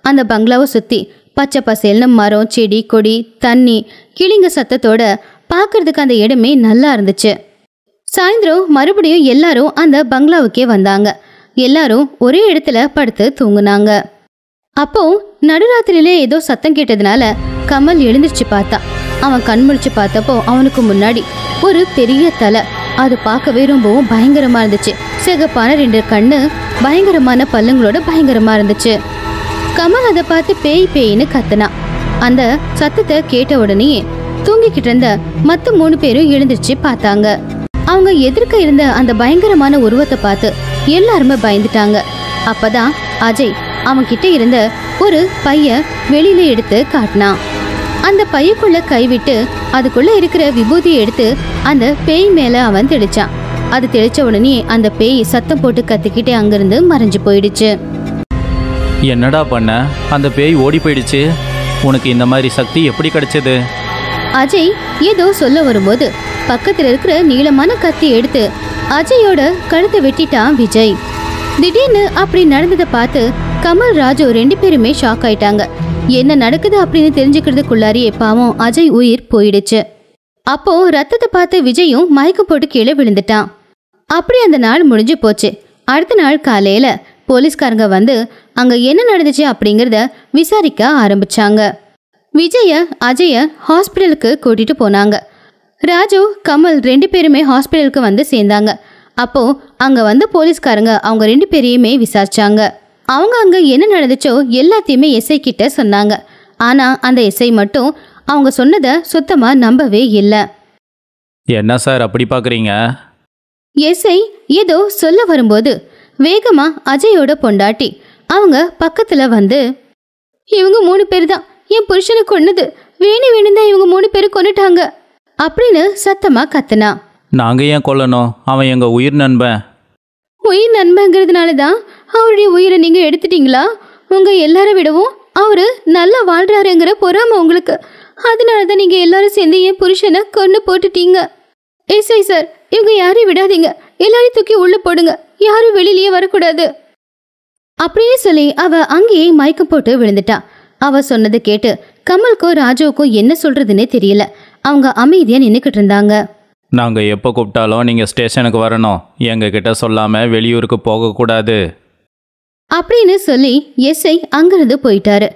அந்த பங்களாவை சுற்றி பச்சை பசேல்னு மரம் செடி கொடி தண்ணி கிளிங்க சத்தத்தோட பார்க்கறதுக்கு அந்த இடமே நல்லா இருந்துச்சு சாயந்தரம் மறுபடியும் எல்லாரும் அந்த பங்களாவுக்கே வந்தாங்க எல்லாரும் ஒரே இடத்துல படுத்து தூங்குனாங்க அப்போ நடுராத்திரியிலே ஏதோ சத்தம் கேட்டதுனால கமல் எழுந்திருச்சு பார்த்தா அவன் கண் முழிச்சு பார்த்தப்போ அவனுக்கு முன்னாடி ஒரு பெரிய தலை அது பார்க்கவே ரொம்பவும் பயங்கரமா இருந்துச்சு சிகப்பான ரெண்டு கண்ணு பயங்கரமான பல்லுங்களோட பயங்கரமா இருந்துச்சு கமல் அதை பார்த்து பேய் பேயின்னு கத்துனா அந்த சத்தத்தை கேட்ட உடனே தூங்கிக்கிட்டு இருந்த மத்த மூணு பேரும் எழுந்திருச்சு பார்த்தாங்க அவங்க எதிர்க்க இருந்த அந்த பயங்கரமான உருவத்தை பார்த்து எல்லாருமே பயந்துட்டாங்க அப்பதான் அஜய் கிட்ட இருந்த ஒரு பைய வெளியில எடுத்து காட்டினான் அந்த பையக்குள்ள கைவிட்டு அதுக்குள்ள இருக்கிற விபூதியை எடுத்து அந்த பேய் மேல அவன் தெளிச்சான் அது தெளிச்ச உடனே அந்த பேய் சத்தம் போட்டு கத்திக்கிட்டே அங்கிருந்து மறைஞ்சு போயிடுச்சு என்னடா பண்ண அந்த பேய் ஓடி போயிடுச்சு உனக்கு இந்த மாதிரி சக்தி எப்படி கிடைச்சது அஜய் ஏதோ சொல்ல வரும்போது பக்கத்தில் இருக்கிற நீளமான கத்தி எடுத்து அஜயோட கழுத்தை வெட்டிட்டான் விஜய் திடீர்னு அப்படி நடந்ததை பார்த்து கமல் ராஜு ரெண்டு பேருமே ஷாக் ஆயிட்டாங்க என்ன நடக்குது அப்படின்னு தெரிஞ்சுக்கிறதுக்குள்ளாரியே பாவம் அஜய் உயிர் போயிடுச்சு அப்போ ரத்தத்தை பார்த்து விஜயும் மயக்கம் போட்டு கீழே விழுந்துட்டான் அப்படி அந்த நாள் முடிஞ்சு போச்சு அடுத்த நாள் காலையில போலீஸ்காரங்க வந்து அங்க என்ன நடந்துச்சு அப்படிங்கிறத விசாரிக்க ஆரம்பிச்சாங்க விஜய அஜய ஹாஸ்பிட்டலுக்கு கூட்டிட்டு போனாங்க ராஜு கமல் ரெண்டு பேருமே ஹாஸ்பிட்டலுக்கு வந்து சேர்ந்தாங்க அப்போ அங்க வந்து போலீஸ்காரங்க அவங்க ரெண்டு பேரையுமே விசாரிச்சாங்க அவங்க அங்கே என்ன நடந்துச்சோ எல்லாத்தையுமே எஸ்ஐ கிட்ட சொன்னாங்க ஆனால் அந்த எஸ்ஐ மட்டும் அவங்க சொன்னதை சுத்தமாக நம்பவே இல்லை என்ன சார் அப்படி பார்க்குறீங்க எஸ்ஐ ஏதோ சொல்ல வரும்போது வேகமாக அஜயோட பொண்டாட்டி அவங்க பக்கத்தில் வந்து இவங்க மூணு பேர் தான் என் புருஷனை கொன்னது வேணு வேணும் இவங்க மூணு பேர் கொண்டுட்டாங்க அப்படின்னு சத்தமாக கத்துனா நாங்கள் ஏன் கொல்லணும் அவன் எங்கள் உயிர் நண்பன் உயிர் நண்பங்கிறதுனால தான் அவருடைய உயிரை நீங்கள் எடுத்துட்டீங்களா உங்கள் எல்லாரை விடவும் அவர் நல்லா வாழ்கிறாருங்கிற பொறாமை உங்களுக்கு அதனால தான் நீங்கள் எல்லாரும் சேர்ந்து என் புருஷனை கொண்டு போட்டுட்டீங்க எஸ்ஐ சார் இவங்க யாரையும் விடாதீங்க எல்லாரையும் தூக்கி உள்ளே போடுங்க யாரும் வெளியிலேயே வரக்கூடாது அப்படின்னு சொல்லி அவ அங்கேயே மயக்கம் போட்டு விழுந்துட்டா அவ சொன்னதை கேட்டு கமலுக்கும் ராஜாவுக்கும் என்ன சொல்றதுன்னே தெரியல அவங்க அமைதியா நின்றுக்கிட்டு இருந்தாங்க நாங்கள் எப்போ கூப்பிட்டாலும் நீங்கள் ஸ்டேஷனுக்கு வரணும் எங்ககிட்ட சொல்லாமல் வெளியூருக்கு போகக்கூடாது அப்படின்னு சொல்லி எஸ்ஐ அங்கிருந்து போயிட்டாரு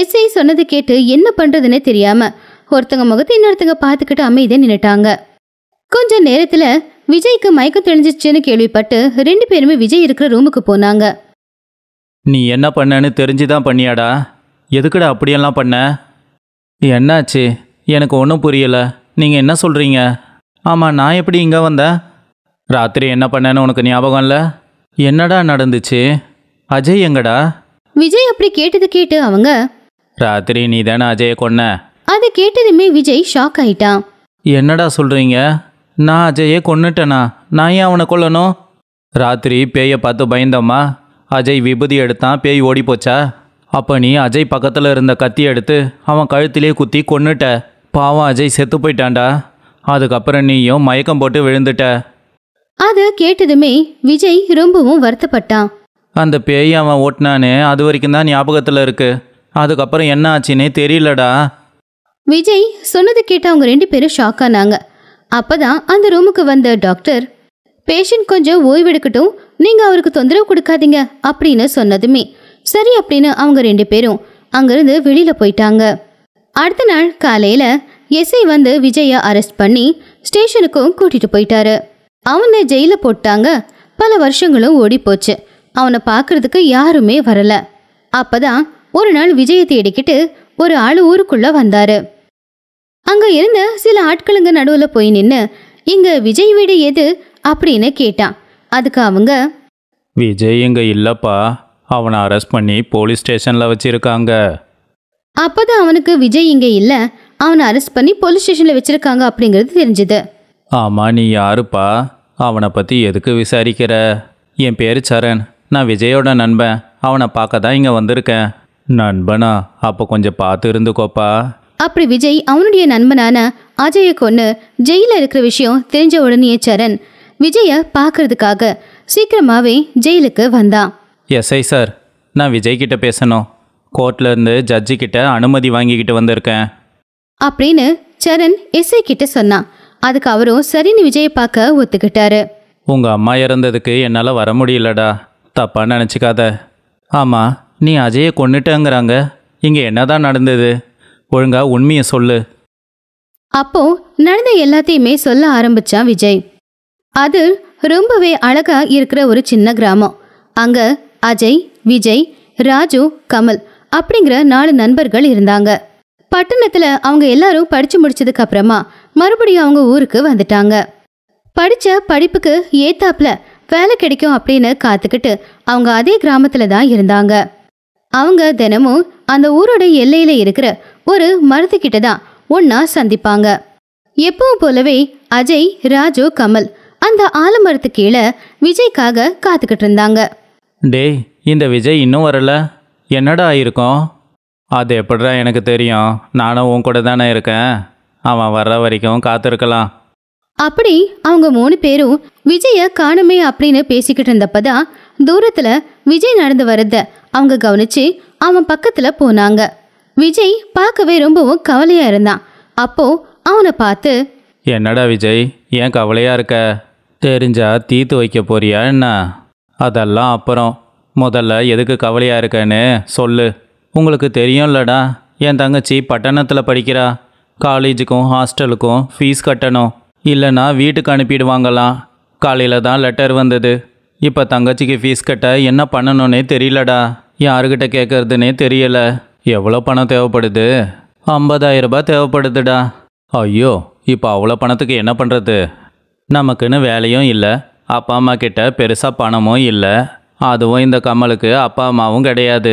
எஸ்ஐ சொன்னது கேட்டு என்ன பண்றதுன்னு தெரியாம ஒருத்தங்க முகத்தை இன்னொருத்தங்க பார்த்துக்கிட்டு அமைதியாக நின்னுட்டாங்க கொஞ்ச நேரத்துல விஜய்க்கு மயக்கம் தெளிஞ்சிச்சுன்னு கேள்விப்பட்டு ரெண்டு பேருமே விஜய் இருக்கிற ரூமுக்கு போனாங்க நீ என்ன பண்ணன்னு தெரிஞ்சுதான் பண்ணியாடா எதுக்குடா அப்படியெல்லாம் பண்ண என்னாச்சு எனக்கு ஒன்றும் புரியல நீங்கள் என்ன சொல்கிறீங்க ஆமாம் நான் எப்படி இங்கே வந்தேன் ராத்திரி என்ன பண்ணேன்னு உனக்கு ஞாபகம் இல்லை என்னடா நடந்துச்சு அஜய் எங்கடா விஜய் அப்படி கேட்டது கேட்டு அவங்க ராத்திரி நீ தானே அஜய கொன்ன அதை கேட்டதுமே விஜய் ஷாக் ஆயிட்டான் என்னடா சொல்றீங்க நான் அஜயை கொன்னுட்டேனா நான் ஏன் அவனை கொல்லணும் ராத்திரி பேயை பார்த்து பயந்தம்மா அஜய் விபதி எடுத்தான் பேய் ஓடி போச்சா அப்போ நீ அஜய் பக்கத்தில் இருந்த கத்தி எடுத்து அவன் கழுத்திலே குத்தி கொன்னுட்ட பாவம் அஜய் செத்து போயிட்டான்டா அதுக்கப்புறம் நீயும் மயக்கம் போட்டு விழுந்துட்ட அது கேட்டதுமே விஜய் ரொம்பவும் வருத்தப்பட்டான் அந்த பேய் அவன் ஓட்டினானே அது வரைக்கும் தான் ஞாபகத்தில் இருக்கு அதுக்கப்புறம் என்ன ஆச்சுன்னே தெரியலடா விஜய் சொன்னது கேட்டு அவங்க ரெண்டு பேரும் ஷாக் ஆனாங்க அப்பதான் அந்த ரூமுக்கு வந்த டாக்டர் பேஷண்ட் கொஞ்சம் ஓய்வெடுக்கட்டும் நீங்கள் அவருக்கு தொந்தரவு கொடுக்காதீங்க அப்படின்னு சொன்னதுமே சரி அப்படின்னு அவங்க ரெண்டு பேரும் அங்கேருந்து வெளியில் போயிட்டாங்க அடுத்த நாள் காலையில் எஸ்ஐ வந்து விஜய அரெஸ்ட் பண்ணி ஸ்டேஷனுக்கும் கூட்டிகிட்டு போயிட்டாரு அவனை ஜெயிலில் போட்டாங்க பல வருஷங்களும் ஓடி போச்சு அவனை பார்க்கறதுக்கு யாருமே வரல அப்பதான் ஒரு நாள் விஜயை தேடிக்கிட்டு ஒரு ஆள் ஊருக்குள்ள வந்தாரு அங்க இருந்த சில ஆட்களுங்க நடுவுல போய் நின்னு இங்க விஜய் வீடு எது அப்படின்னு கேட்டான் அதுக்கு அவங்க விஜய் இங்க இல்லப்பா அவனை அரெஸ்ட் பண்ணி போலீஸ் ஸ்டேஷன்ல வச்சிருக்காங்க அப்பதான் அவனுக்கு விஜய் இங்க இல்ல அவனை அரெஸ்ட் பண்ணி போலீஸ் ஸ்டேஷன்ல வச்சிருக்காங்க அப்படிங்கிறது தெரிஞ்சது ஆமா நீ யாருப்பா அவனை பத்தி எதுக்கு விசாரிக்கிற என் பேரு சரண் நான் விஜயோட நண்பன் அவனை பார்க்க தான் இங்கே வந்திருக்கேன் நண்பனா அப்போ கொஞ்சம் பார்த்து இருந்துக்கோப்பா அப்படி விஜய் அவனுடைய நண்பனான அஜயை கொன்று ஜெயிலில் இருக்கிற விஷயம் தெரிஞ்ச உடனே சரண் விஜயை பார்க்கறதுக்காக சீக்கிரமாகவே ஜெயிலுக்கு வந்தான் எஸ்ஐ சார் நான் விஜய் கிட்ட பேசணும் கோர்ட்லேருந்து ஜட்ஜி கிட்ட அனுமதி வாங்கிக்கிட்டு வந்திருக்கேன் அப்படின்னு சரண் எஸ்ஐ கிட்ட சொன்னான் அதுக்கு அவரும் சரின்னு விஜயை பார்க்க ஒத்துக்கிட்டாரு உங்கள் அம்மா இறந்ததுக்கு என்னால் வர முடியலடா தப்பாக நினச்சிக்காத ஆமாம் நீ அஜயை கொண்டுட்டேங்கிறாங்க இங்கே என்னதான் நடந்தது ஒழுங்கா உண்மையை சொல்லு அப்போ நடந்த எல்லாத்தையுமே சொல்ல ஆரம்பிச்சான் விஜய் அது ரொம்பவே அழகா இருக்கிற ஒரு சின்ன கிராமம் அங்க அஜய் விஜய் ராஜு கமல் அப்படிங்கிற நாலு நண்பர்கள் இருந்தாங்க பட்டணத்துல அவங்க எல்லாரும் படிச்சு முடிச்சதுக்கு அப்புறமா மறுபடியும் அவங்க ஊருக்கு வந்துட்டாங்க படிச்ச படிப்புக்கு ஏத்தாப்புல வேலை கிடைக்கும் அப்படின்னு காத்துக்கிட்டு அவங்க அதே கிராமத்தில் தான் இருந்தாங்க அவங்க தினமும் அந்த ஊரோட எல்லையில் இருக்கிற ஒரு மருத்துக்கிட்ட தான் ஒன்றா சந்திப்பாங்க எப்பவும் போலவே அஜய் ராஜு கமல் அந்த ஆலமரத்து கீழே விஜய்க்காக காத்துக்கிட்டு இருந்தாங்க டேய் இந்த விஜய் இன்னும் வரல என்னடா ஆயிருக்கும் அது எப்படிடா எனக்கு தெரியும் நானும் உன் கூட தானே இருக்கேன் அவன் வர்ற வரைக்கும் காத்திருக்கலாம் அப்படி அவங்க மூணு பேரும் விஜய காணுமே அப்படின்னு பேசிக்கிட்டு இருந்தப்ப தான் தூரத்துல விஜய் நடந்து வரத அவங்க கவனிச்சு அவன் பக்கத்துல போனாங்க விஜய் பார்க்கவே ரொம்பவும் கவலையா இருந்தான் அப்போ அவனை பார்த்து என்னடா விஜய் ஏன் கவலையா இருக்க தெரிஞ்சா தீத்து வைக்க போறியா என்ன அதெல்லாம் அப்புறம் முதல்ல எதுக்கு கவலையா இருக்கன்னு சொல்லு உங்களுக்கு தெரியும்லடா என் தங்கச்சி பட்டணத்தில் படிக்கிறா காலேஜுக்கும் ஹாஸ்டலுக்கும் ஃபீஸ் கட்டணும் இல்லைனா வீட்டுக்கு அனுப்பிடுவாங்களாம் காலையில் தான் லெட்டர் வந்தது இப்போ தங்கச்சிக்கு ஃபீஸ் கட்ட என்ன பண்ணணுன்னே தெரியலடா யாருக்கிட்ட கேட்கறதுனே தெரியல எவ்வளோ பணம் தேவைப்படுது ரூபாய் தேவைப்படுதுடா ஐயோ இப்போ அவ்வளோ பணத்துக்கு என்ன பண்ணுறது நமக்குன்னு வேலையும் இல்லை அப்பா அம்மா கிட்ட பெருசாக பணமும் இல்லை அதுவும் இந்த கமலுக்கு அப்பா அம்மாவும் கிடையாது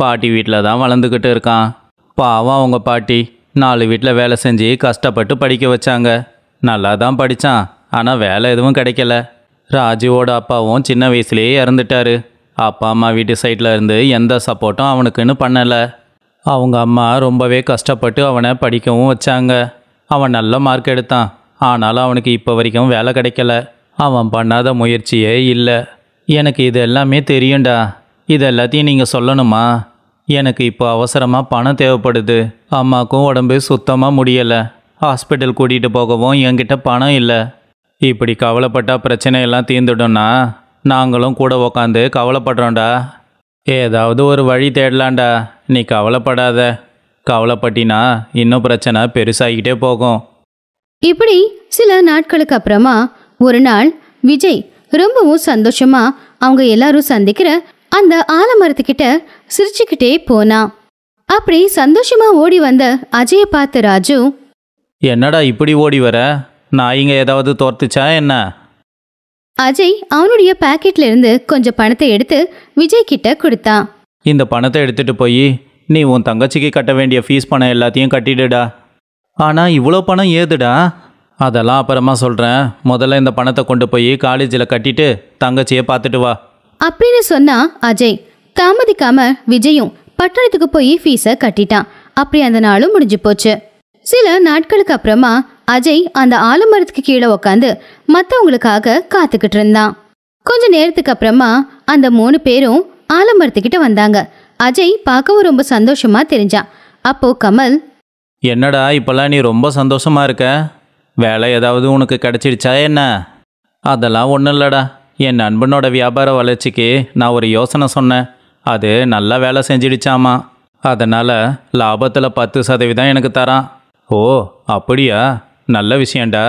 பாட்டி வீட்டில் தான் வளர்ந்துக்கிட்டு இருக்கான் பாவம் அவங்க பாட்டி நாலு வீட்டில் வேலை செஞ்சு கஷ்டப்பட்டு படிக்க வச்சாங்க நல்லா தான் படித்தான் ஆனால் வேலை எதுவும் கிடைக்கல ராஜுவோட அப்பாவும் சின்ன வயசுலேயே இறந்துட்டாரு அப்பா அம்மா வீட்டு சைடில் இருந்து எந்த சப்போர்ட்டும் அவனுக்குன்னு பண்ணலை அவங்க அம்மா ரொம்பவே கஷ்டப்பட்டு அவனை படிக்கவும் வச்சாங்க அவன் நல்ல மார்க் எடுத்தான் ஆனாலும் அவனுக்கு இப்போ வரைக்கும் வேலை கிடைக்கல அவன் பண்ணாத முயற்சியே இல்லை எனக்கு இது எல்லாமே தெரியும்டா இது எல்லாத்தையும் நீங்கள் சொல்லணுமா எனக்கு இப்போ அவசரமாக பணம் தேவைப்படுது அம்மாக்கும் உடம்பு சுத்தமாக முடியலை ஹாஸ்பிட்டல் கூட்டிகிட்டு போகவும் என்கிட்ட பணம் இல்லை இப்படி கவலைப்பட்டால் பிரச்சனையெல்லாம் தீர்ந்துடும்னா நாங்களும் கூட உக்காந்து கவலைப்படுறோம்டா ஏதாவது ஒரு வழி தேடலாம்டா நீ கவலைப்படாத கவலைப்பட்டினா இன்னும் பிரச்சனை பெருசாகிட்டே போகும் இப்படி சில நாட்களுக்கு அப்புறமா ஒரு நாள் விஜய் ரொம்பவும் சந்தோஷமா அவங்க எல்லாரும் சந்திக்கிற அந்த ஆலமரத்துக்கிட்ட சிரிச்சுக்கிட்டே போனான் அப்படி சந்தோஷமா ஓடி வந்த அஜய பார்த்த ராஜு என்னடா இப்படி ஓடி வர நாய்ங்க ஏதாவது தோர்த்துச்சா என்ன அஜய் அவனுடைய பாக்கெட்ல இருந்து கொஞ்சம் பணத்தை எடுத்து விஜய் கிட்ட கொடுத்தான் இந்த பணத்தை எடுத்துட்டு போய் நீ உன் தங்கச்சிக்கு கட்ட வேண்டிய ஃபீஸ் பணம் எல்லாத்தையும் கட்டிடுடா ஆனால் இவ்வளோ பணம் ஏதுடா அதெல்லாம் அப்புறமா சொல்கிறேன் முதல்ல இந்த பணத்தை கொண்டு போய் காலேஜில் கட்டிட்டு தங்கச்சியை பார்த்துட்டு வா அப்படின்னு சொன்னா அஜய் தாமதிக்காம விஜயும் பட்டணத்துக்கு போய் ஃபீஸை கட்டிட்டான் அப்படி அந்த நாளும் முடிஞ்சு போச்சு சில நாட்களுக்கு அப்புறமா அஜய் அந்த ஆலமரத்துக்கு கீழே உக்காந்து மற்றவங்களுக்காக காத்துக்கிட்டு இருந்தான் கொஞ்ச நேரத்துக்கு அப்புறமா அந்த மூணு பேரும் ஆலமரத்துக்கிட்ட வந்தாங்க அஜய் பார்க்கவும் ரொம்ப சந்தோஷமா தெரிஞ்சான் அப்போ கமல் என்னடா இப்பெல்லாம் நீ ரொம்ப சந்தோஷமா இருக்க வேலை ஏதாவது உனக்கு கிடைச்சிடுச்சா என்ன அதெல்லாம் ஒன்றும் இல்லைடா என் நண்பனோட வியாபார வளர்ச்சிக்கு நான் ஒரு யோசனை சொன்னேன் அது நல்லா வேலை செஞ்சிடுச்சாமா அதனால் லாபத்தில் பத்து சதவீதம் எனக்கு தரான் ஓ அப்படியா நல்ல விஷயம்டா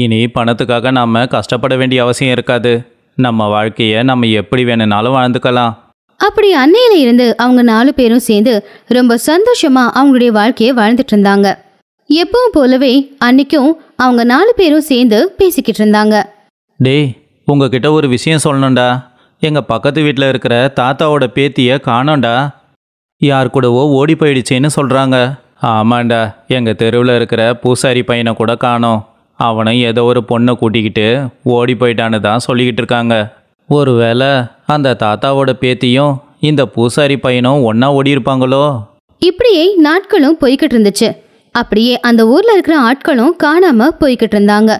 இனி பணத்துக்காக நாம் கஷ்டப்பட வேண்டிய அவசியம் இருக்காது நம்ம வாழ்க்கையை நம்ம எப்படி வேணும்னாலும் வாழ்ந்துக்கலாம் அப்படி அன்னையில இருந்து அவங்க நாலு பேரும் சேர்ந்து ரொம்ப சந்தோஷமா அவங்களுடைய வாழ்க்கையை வாழ்ந்துட்டு இருந்தாங்க எப்பவும் போலவே அன்னைக்கும் அவங்க நாலு பேரும் சேர்ந்து பேசிக்கிட்டு இருந்தாங்க டேய் உங்ககிட்ட ஒரு விஷயம் சொல்லணும்டா எங்கள் பக்கத்து வீட்டில் இருக்கிற தாத்தாவோட பேத்தியை காணோம்டா யார் கூடவோ ஓடி போயிடுச்சேன்னு சொல்கிறாங்க ஆமாண்டா எங்கள் தெருவில் இருக்கிற பூசாரி பையனை கூட காணோம் அவனை ஏதோ ஒரு பொண்ணை கூட்டிக்கிட்டு ஓடி போயிட்டான்னு தான் சொல்லிக்கிட்டு இருக்காங்க ஒருவேளை அந்த தாத்தாவோட பேத்தியும் இந்த பூசாரி பையனும் ஒன்றா ஓடி இருப்பாங்களோ இப்படியே நாட்களும் போய்கிட்டு இருந்துச்சு அப்படியே அந்த ஊரில் இருக்கிற ஆட்களும் காணாமல் போய்கிட்டு இருந்தாங்க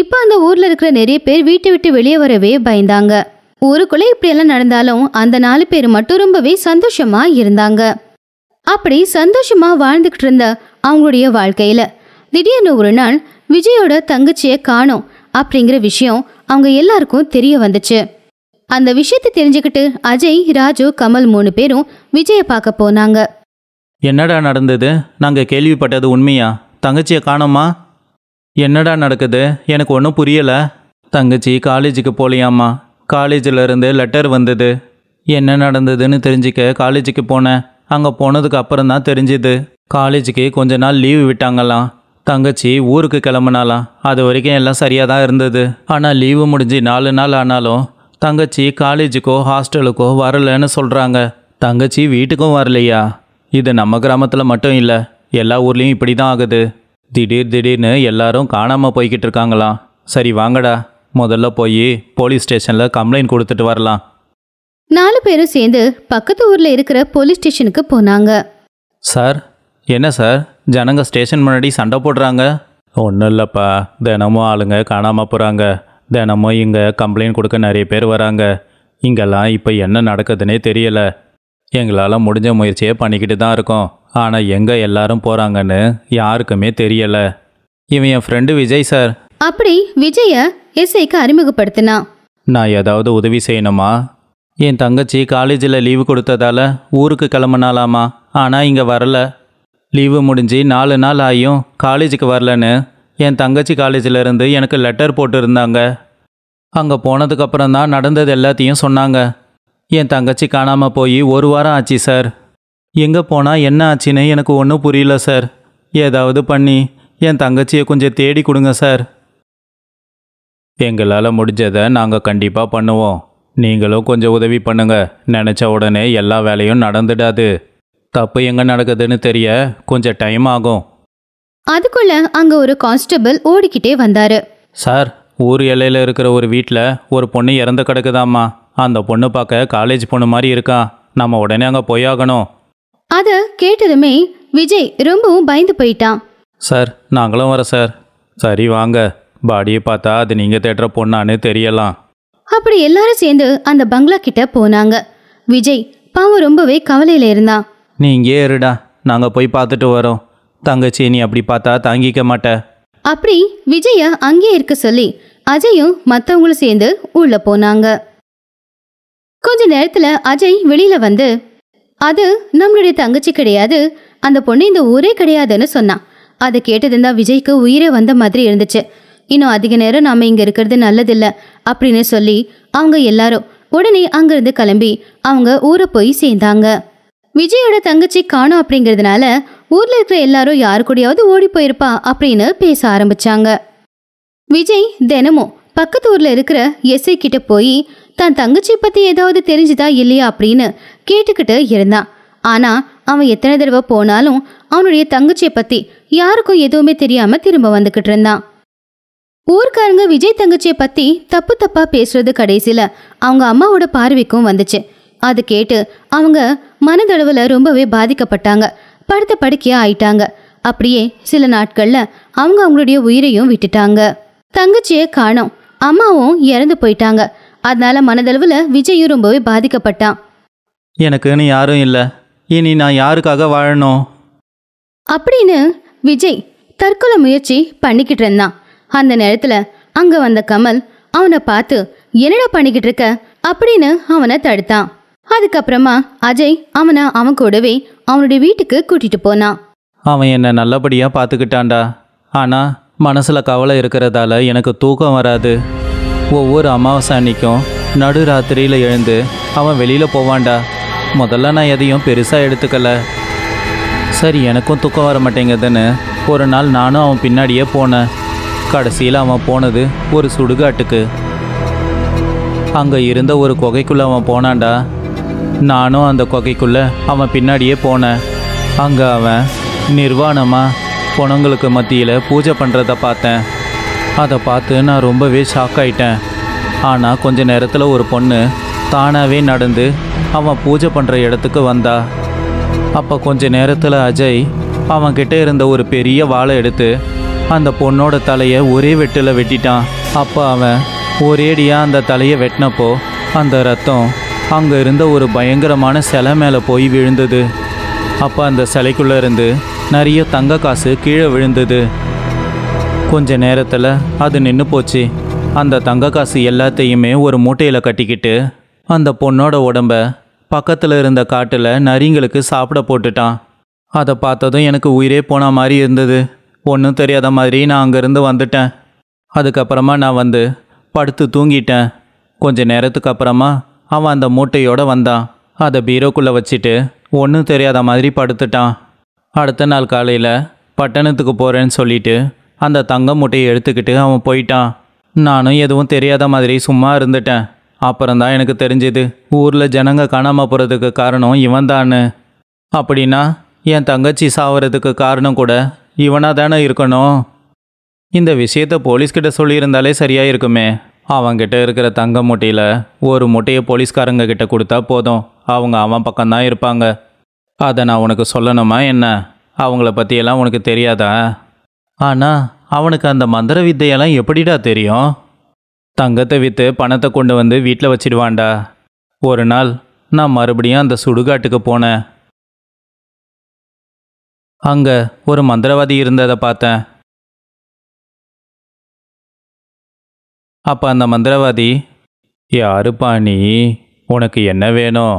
இப்போ அந்த ஊரில் இருக்கிற நிறைய பேர் வீட்டை விட்டு வெளியே வரவே பயந்தாங்க ஊருக்குள்ளே இப்படியெல்லாம் நடந்தாலும் அந்த நாலு பேர் மட்டும் ரொம்பவே சந்தோஷமாக இருந்தாங்க அப்படி சந்தோஷமாக வாழ்ந்துக்கிட்டு இருந்த அவங்களுடைய வாழ்க்கையில் திடீர்னு ஒரு நாள் விஜயோட தங்கச்சியை காணோம் அப்படிங்கிற விஷயம் அவங்க எல்லாருக்கும் தெரிய வந்துச்சு அந்த விஷயத்தை தெரிஞ்சுக்கிட்டு அஜய் ராஜு கமல் மூணு பேரும் விஜயை பார்க்க போனாங்க என்னடா நடந்தது நாங்கள் கேள்விப்பட்டது உண்மையா தங்கச்சியை காணோமா என்னடா நடக்குது எனக்கு ஒன்றும் புரியலை தங்கச்சி காலேஜுக்கு போலியாமா காலேஜில் இருந்து லெட்டர் வந்தது என்ன நடந்ததுன்னு தெரிஞ்சுக்க காலேஜுக்கு போனேன் அங்கே போனதுக்கு அப்புறம் தான் தெரிஞ்சுது காலேஜுக்கு கொஞ்ச நாள் லீவு விட்டாங்களாம் தங்கச்சி ஊருக்கு கிளம்புனாலாம் அது வரைக்கும் எல்லாம் சரியாக தான் இருந்தது ஆனால் லீவு முடிஞ்சு நாலு நாள் ஆனாலும் தங்கச்சி காலேஜுக்கோ ஹாஸ்டலுக்கோ வரலன்னு சொல்கிறாங்க தங்கச்சி வீட்டுக்கும் வரலையா இது நம்ம கிராமத்தில் மட்டும் இல்லை எல்லா ஊர்லேயும் இப்படி தான் ஆகுது திடீர் திடீர்னு எல்லாரும் காணாமல் போய்கிட்டு இருக்காங்களாம் சரி வாங்கடா முதல்ல போய் போலீஸ் ஸ்டேஷனில் கம்ப்ளைண்ட் கொடுத்துட்டு வரலாம் நாலு பேரும் சேர்ந்து பக்கத்து ஊர்ல இருக்கிற போலீஸ் ஸ்டேஷனுக்கு போனாங்க சார் என்ன சார் ஜனங்க ஸ்டேஷன் முன்னாடி சண்டை போடுறாங்க ஒன்றும் இல்லைப்பா தினமும் ஆளுங்க காணாமல் போகிறாங்க தினமும் இங்கே கம்ப்ளைண்ட் கொடுக்க நிறைய பேர் வராங்க இங்கெல்லாம் இப்போ என்ன நடக்குதுன்னே தெரியல எங்களால் முடிஞ்ச முயற்சியே பண்ணிக்கிட்டு தான் இருக்கோம் ஆனால் எங்கே எல்லாரும் போகிறாங்கன்னு யாருக்குமே தெரியலை இவன் என் ஃப்ரெண்டு விஜய் சார் அப்படி விஜய எஸ்ஐக்கு அறிமுகப்படுத்தினான் நான் ஏதாவது உதவி செய்யணுமா என் தங்கச்சி காலேஜில் லீவு கொடுத்ததால ஊருக்கு கிளம்புனாலாமா ஆனால் இங்கே வரல லீவு முடிஞ்சு நாலு நாள் ஆகியும் காலேஜுக்கு வரலன்னு என் தங்கச்சி காலேஜிலேருந்து எனக்கு லெட்டர் போட்டிருந்தாங்க அங்கே போனதுக்கப்புறம் தான் நடந்தது எல்லாத்தையும் சொன்னாங்க என் தங்கச்சி காணாமல் போய் ஒரு வாரம் ஆச்சு சார் எங்கே போனால் என்ன ஆச்சுன்னு எனக்கு ஒன்றும் புரியல சார் ஏதாவது பண்ணி என் தங்கச்சியை கொஞ்சம் தேடி கொடுங்க சார் எங்களால் முடிஞ்சதை நாங்கள் கண்டிப்பாக பண்ணுவோம் நீங்களும் கொஞ்சம் உதவி பண்ணுங்க நினச்ச உடனே எல்லா வேலையும் நடந்துடாது தப்பு எங்கே நடக்குதுன்னு தெரிய கொஞ்சம் டைம் ஆகும் அதுக்குள்ள அங்க ஒரு கான்ஸ்டபிள் ஓடிக்கிட்டே வந்தாரு சார் ஊர் எல்லையில் இருக்கிற ஒரு வீட்டில் ஒரு பொண்ணு இறந்து கிடக்குதாம்மா அந்த பொண்ணு பார்க்க காலேஜ் பொண்ணு மாதிரி இருக்கா நம்ம உடனே அங்கே போயாகணும் அத கேட்டதுமே விஜய் ரொம்பவும் பயந்து போயிட்டான் சார் நாங்களும் வரோம் சார் சரி வாங்க பாடியை பார்த்தா அது நீங்கள் தேடுற பொண்ணான்னு தெரியலாம் அப்படி எல்லாரும் சேர்ந்து அந்த பங்களா கிட்ட போனாங்க விஜய் பாவம் ரொம்பவே கவலையில இருந்தான் நீ இங்கே இருடா நாங்க போய் பார்த்துட்டு வரோம் தங்கச்சி நீ அப்படி பார்த்தா தாங்கிக்க மாட்ட அப்படி விஜய அங்கே இருக்க சொல்லி அஜயும் மற்றவங்களும் சேர்ந்து உள்ள போனாங்க கொஞ்ச நேரத்துல அஜய் வெளியில வந்து அது நம்மளுடைய தங்கச்சி கிடையாது அந்த பொண்ணு இந்த ஊரே கிடையாதுன்னு சொன்னான் அதை கேட்டதுந்தான் விஜய்க்கு உயிரே வந்த மாதிரி இருந்துச்சு இன்னும் அதிக நேரம் நாம இங்க இருக்கிறது நல்லதில்ல அப்படின்னு சொல்லி அவங்க எல்லாரும் உடனே அங்கிருந்து கிளம்பி அவங்க ஊரை போய் சேர்ந்தாங்க விஜயோட தங்கச்சி காணும் அப்படிங்கிறதுனால ஊர்ல இருக்கிற எல்லாரும் யாரு கூடயாவது ஓடி போயிருப்பா அப்படின்னு பேச ஆரம்பிச்சாங்க விஜய் தினமும் பக்கத்து ஊர்ல இருக்கிற எஸ்ஐ கிட்ட போய் தான் தங்கச்சி பத்தி ஏதாவது தெரிஞ்சுதா இல்லையா அப்படின்னு கேட்டுக்கிட்டு இருந்தான் ஆனா அவன் எத்தனை தடவை போனாலும் அவனுடைய தங்கச்சியை பத்தி யாருக்கும் எதுவுமே தெரியாம திரும்ப வந்துகிட்டு இருந்தான் ஊர்க்காரங்க விஜய் தங்கச்சியை பற்றி தப்பு தப்பாக பேசுறது கடைசியில் அவங்க அம்மாவோட பார்வைக்கும் வந்துச்சு அது கேட்டு அவங்க மனதளவில் ரொம்பவே பாதிக்கப்பட்டாங்க படுத்த படுக்கையாக ஆயிட்டாங்க அப்படியே சில நாட்களில் அவங்க அவங்களுடைய உயிரையும் விட்டுட்டாங்க தங்கச்சியை காணோம் அம்மாவும் இறந்து போயிட்டாங்க அதனால மனதளவில் விஜயும் ரொம்பவே பாதிக்கப்பட்டான் எனக்குன்னு யாரும் இல்லை இனி நான் யாருக்காக வாழணும் அப்படின்னு விஜய் தற்கொலை முயற்சி பண்ணிக்கிட்டு இருந்தான் அந்த நேரத்துல அங்க வந்த கமல் அவனை பார்த்து என்னடா பண்ணிக்கிட்டு இருக்க அப்படின்னு அவனை தடுத்தான் அதுக்கப்புறமா அஜய் அவனை அவன் கூடவே அவனுடைய வீட்டுக்கு கூட்டிட்டு போனான் அவன் என்னை நல்லபடியா பார்த்துக்கிட்டான்டா ஆனா மனசுல கவலை இருக்கிறதால எனக்கு தூக்கம் வராது ஒவ்வொரு அமாவாசை அன்னைக்கும் நடு ராத்திரியில் எழுந்து அவன் வெளியில் போவான்டா முதல்ல நான் எதையும் பெருசாக எடுத்துக்கல சரி எனக்கும் தூக்கம் வர மாட்டேங்குதுன்னு ஒரு நாள் நானும் அவன் பின்னாடியே போனேன் கடைசியில் அவன் போனது ஒரு சுடுகாட்டுக்கு அங்கே இருந்த ஒரு குகைக்குள்ளே அவன் போனான்டா நானும் அந்த குகைக்குள்ளே அவன் பின்னாடியே போனேன் அங்கே அவன் நிர்வாணமாக பொணங்களுக்கு மத்தியில் பூஜை பண்ணுறத பார்த்தேன் அதை பார்த்து நான் ரொம்பவே ஷாக் ஆயிட்டேன் ஆனால் கொஞ்ச நேரத்தில் ஒரு பொண்ணு தானாகவே நடந்து அவன் பூஜை பண்ணுற இடத்துக்கு வந்தா அப்போ கொஞ்ச நேரத்தில் அஜய் அவன்கிட்ட இருந்த ஒரு பெரிய வாழை எடுத்து அந்த பொண்ணோட தலையை ஒரே வெட்டில் வெட்டிட்டான் அப்போ அவன் ஒரேடியாக அந்த தலையை வெட்டினப்போ அந்த ரத்தம் அங்கே இருந்த ஒரு பயங்கரமான சிலை மேலே போய் விழுந்தது அப்போ அந்த சிலைக்குள்ளே இருந்து நிறைய தங்க காசு கீழே விழுந்தது கொஞ்ச நேரத்தில் அது நின்று போச்சு அந்த தங்க காசு எல்லாத்தையுமே ஒரு மூட்டையில் கட்டிக்கிட்டு அந்த பொண்ணோட உடம்ப பக்கத்தில் இருந்த காட்டில் நரிங்களுக்கு சாப்பிட போட்டுட்டான் அதை பார்த்ததும் எனக்கு உயிரே போன மாதிரி இருந்தது ஒன்றும் தெரியாத மாதிரி நான் அங்கேருந்து வந்துட்டேன் அதுக்கப்புறமா நான் வந்து படுத்து தூங்கிட்டேன் கொஞ்ச நேரத்துக்கு அப்புறமா அவன் அந்த மூட்டையோடு வந்தான் அதை பீரோக்குள்ளே வச்சுட்டு ஒன்றும் தெரியாத மாதிரி படுத்துட்டான் அடுத்த நாள் காலையில் பட்டணத்துக்கு போகிறேன்னு சொல்லிட்டு அந்த தங்க மூட்டையை எடுத்துக்கிட்டு அவன் போயிட்டான் நானும் எதுவும் தெரியாத மாதிரி சும்மா இருந்துட்டேன் அப்புறம்தான் எனக்கு தெரிஞ்சது ஊரில் ஜனங்க காணாமல் போகிறதுக்கு காரணம் இவன் தான் அப்படின்னா என் தங்கச்சி சாவறதுக்கு காரணம் கூட இவனாக தானே இருக்கணும் இந்த விஷயத்த போலீஸ்கிட்ட சொல்லியிருந்தாலே சரியாக இருக்குமே அவங்கிட்ட இருக்கிற தங்க மூட்டையில் ஒரு மூட்டையை போலீஸ்காரங்க கிட்ட கொடுத்தா போதும் அவங்க அவன் பக்கம்தான் இருப்பாங்க அதை நான் உனக்கு சொல்லணுமா என்ன அவங்கள பற்றியெல்லாம் உனக்கு தெரியாதா ஆனால் அவனுக்கு அந்த மந்திர வித்தையெல்லாம் எப்படிடா தெரியும் தங்கத்தை விற்று பணத்தை கொண்டு வந்து வீட்டில் வச்சிடுவான்டா ஒரு நாள் நான் மறுபடியும் அந்த சுடுகாட்டுக்கு போனேன் அங்க ஒரு மந்திரவாதி இருந்ததை பார்த்தேன் அப்ப அந்த மந்திரவாதி யாருப்பா நீ உனக்கு என்ன வேணும்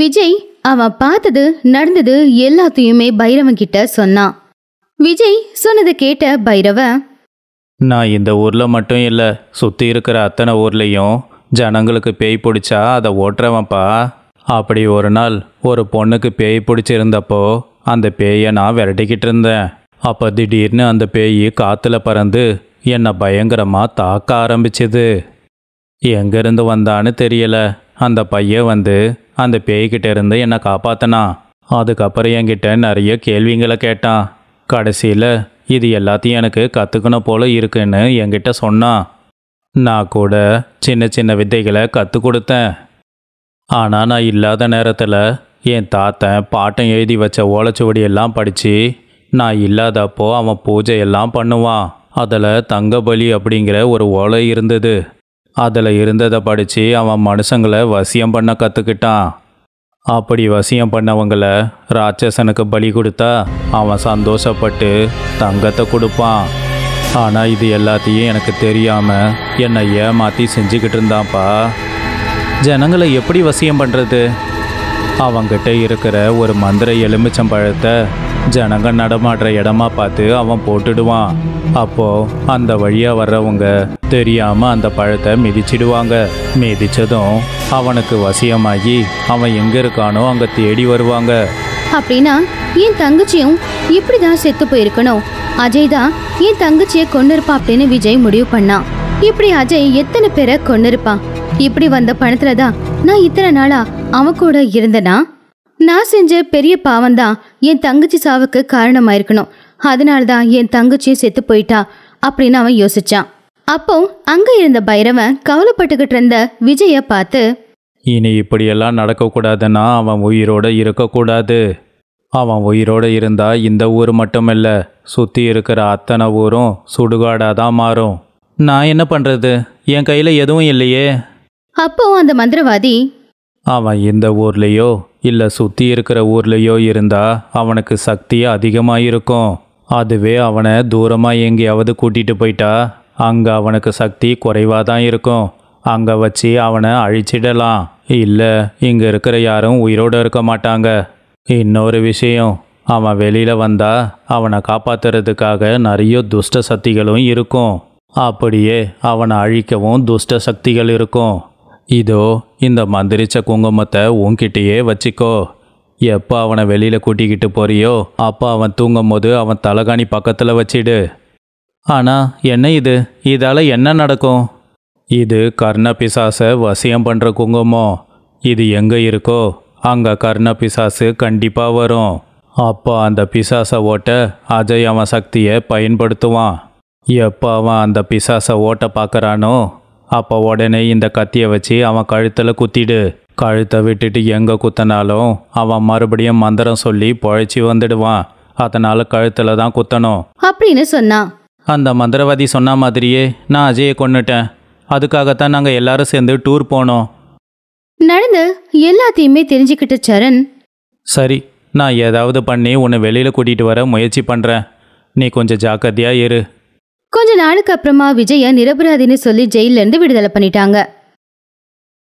விஜய் அவன் பார்த்தது நடந்தது எல்லாத்தையுமே பைரவன் கிட்ட சொன்னான் விஜய் சொன்னதை கேட்ட பைரவன் நான் இந்த ஊரில் மட்டும் இல்லை சுற்றி இருக்கிற அத்தனை ஊர்லேயும் ஜனங்களுக்கு பேய் பிடிச்சா அதை ஓட்டுறவன்ப்பா அப்படி ஒரு நாள் ஒரு பொண்ணுக்கு பேய் பிடிச்சிருந்தப்போ அந்த பேயை நான் விரட்டிக்கிட்டு இருந்தேன் அப்போ திடீர்னு அந்த பேய் காற்றுல பறந்து என்னை பயங்கரமாக தாக்க ஆரம்பிச்சது எங்கேருந்து வந்தான்னு தெரியல அந்த பையன் வந்து அந்த பேய்கிட்ட இருந்து என்னை காப்பாற்றினான் அதுக்கப்புறம் என்கிட்ட நிறைய கேள்விங்களை கேட்டான் கடைசியில் இது எல்லாத்தையும் எனக்கு கற்றுக்கணும் போல இருக்குன்னு என்கிட்ட சொன்னான் நான் கூட சின்ன சின்ன வித்தைகளை கற்றுக் கொடுத்தேன் ஆனால் நான் இல்லாத நேரத்தில் என் தாத்தன் பாட்டம் எழுதி வச்ச ஓலைச்சுவடியெல்லாம் படித்து நான் இல்லாதப்போ அவன் பூஜையெல்லாம் பண்ணுவான் அதில் தங்கபலி அப்படிங்கிற ஒரு ஓலை இருந்தது அதில் இருந்ததை படித்து அவன் மனுஷங்களை வசியம் பண்ண கற்றுக்கிட்டான் அப்படி வசியம் பண்ணவங்களை ராட்சசனுக்கு பலி கொடுத்தா அவன் சந்தோஷப்பட்டு தங்கத்தை கொடுப்பான் ஆனால் இது எல்லாத்தையும் எனக்கு தெரியாமல் என்னை ஏமாற்றி செஞ்சுக்கிட்டு இருந்தான்ப்பா ஜனங்களை எப்படி வசியம் பண்ணுறது அவங்கிட்ட இருக்கிற ஒரு மந்திர எலுமிச்சம்பழத்தை ஜனங்க நடமாடுற இடமா பார்த்து அவன் போட்டுடுவான் அப்போ அந்த வழியாக வர்றவங்க தெரியாமல் அந்த பழத்தை மிதிச்சிடுவாங்க மிதிச்சதும் அவனுக்கு வசியமாகி அவன் எங்கே இருக்கானோ அங்கே தேடி வருவாங்க அப்படின்னா என் தங்கச்சியும் இப்படி தான் செத்து போயிருக்கணும் அஜய் தான் என் தங்கச்சியை கொண்டிருப்பா அப்படின்னு விஜய் முடிவு பண்ணான் இப்படி அஜய் எத்தனை பேரை கொண்டிருப்பான் இப்படி வந்த பணத்துல தான் நான் இத்தனை நாளா அவன் கூட இருந்தனா நான் செஞ்ச பெரிய பாவம் தான் என் தங்கச்சி சாவுக்கு காரணமாயிருக்கணும் அதனால தான் என் தங்கச்சியும் செத்து போயிட்டா அப்படின்னு அவன் யோசிச்சான் அப்போ அங்க இருந்த பைரவன் கவலைப்பட்டுக்கிட்டு இருந்த விஜய பார்த்து இனி இப்படியெல்லாம் நடக்கக்கூடாதுன்னா அவன் உயிரோட இருக்கக்கூடாது அவன் உயிரோட இருந்தா இந்த ஊர் மட்டுமில்ல சுற்றி இருக்கிற அத்தனை ஊரும் சுடுகாடாக தான் மாறும் நான் என்ன பண்ணுறது என் கையில் எதுவும் இல்லையே அப்போ அந்த மந்திரவாதி அவன் இந்த ஊர்லேயோ இல்லை சுற்றி இருக்கிற ஊர்லேயோ இருந்தா அவனுக்கு சக்தி அதிகமாக இருக்கும் அதுவே அவனை தூரமாக எங்கேயாவது கூட்டிகிட்டு போயிட்டா அங்கே அவனுக்கு சக்தி குறைவாக தான் இருக்கும் அங்கே வச்சு அவனை அழிச்சிடலாம் இல்லை இங்கே இருக்கிற யாரும் உயிரோடு இருக்க மாட்டாங்க இன்னொரு விஷயம் அவன் வெளியில் வந்தா அவனை காப்பாத்துறதுக்காக நிறைய துஷ்ட சக்திகளும் இருக்கும் அப்படியே அவனை அழிக்கவும் துஷ்ட சக்திகள் இருக்கும் இதோ இந்த மந்திரிச்ச குங்குமத்தை உன்கிட்டயே வச்சுக்கோ எப்போ அவனை வெளியில் கூட்டிக்கிட்டு போறியோ அப்போ அவன் தூங்கும் போது அவன் தலகாணி பக்கத்தில் வச்சிடு ஆனால் என்ன இது இதால் என்ன நடக்கும் இது கர்ண பிசாசை வசியம் பண்ணுற குங்குமம் இது எங்கே இருக்கோ அங்கே கர்ண பிசாசு கண்டிப்பாக வரும் அப்போ அந்த பிசாசை ஓட்ட அஜய் அவன் சக்தியை பயன்படுத்துவான் எப்போ அவன் அந்த பிசாசை ஓட்ட பார்க்கறானோ அப்போ உடனே இந்த கத்தியை வச்சு அவன் கழுத்தில் குத்திடு கழுத்தை விட்டுட்டு எங்கே குத்தினாலும் அவன் மறுபடியும் மந்திரம் சொல்லி பொழைச்சி வந்துடுவான் அதனால கழுத்தில் தான் குத்தணும் அப்படின்னு சொன்னான் அந்த மந்திரவாதி சொன்ன மாதிரியே நான் அஜயை கொண்டுட்டேன் அதுக்காகத்தான் நாங்கள் எல்லாரும் சேர்ந்து டூர் போனோம் நடந்து எல்லாத்தையுமே தெரிஞ்சுக்கிட்ட சரண் சரி நான் ஏதாவது பண்ணி உன்னை வெளியில் கூட்டிகிட்டு வர முயற்சி பண்ணுறேன் நீ கொஞ்சம் ஜாக்கிரதையாக இரு கொஞ்ச நாளுக்கு அப்புறமா விஜய நிரபராதின்னு சொல்லி ஜெயில இருந்து விடுதலை பண்ணிட்டாங்க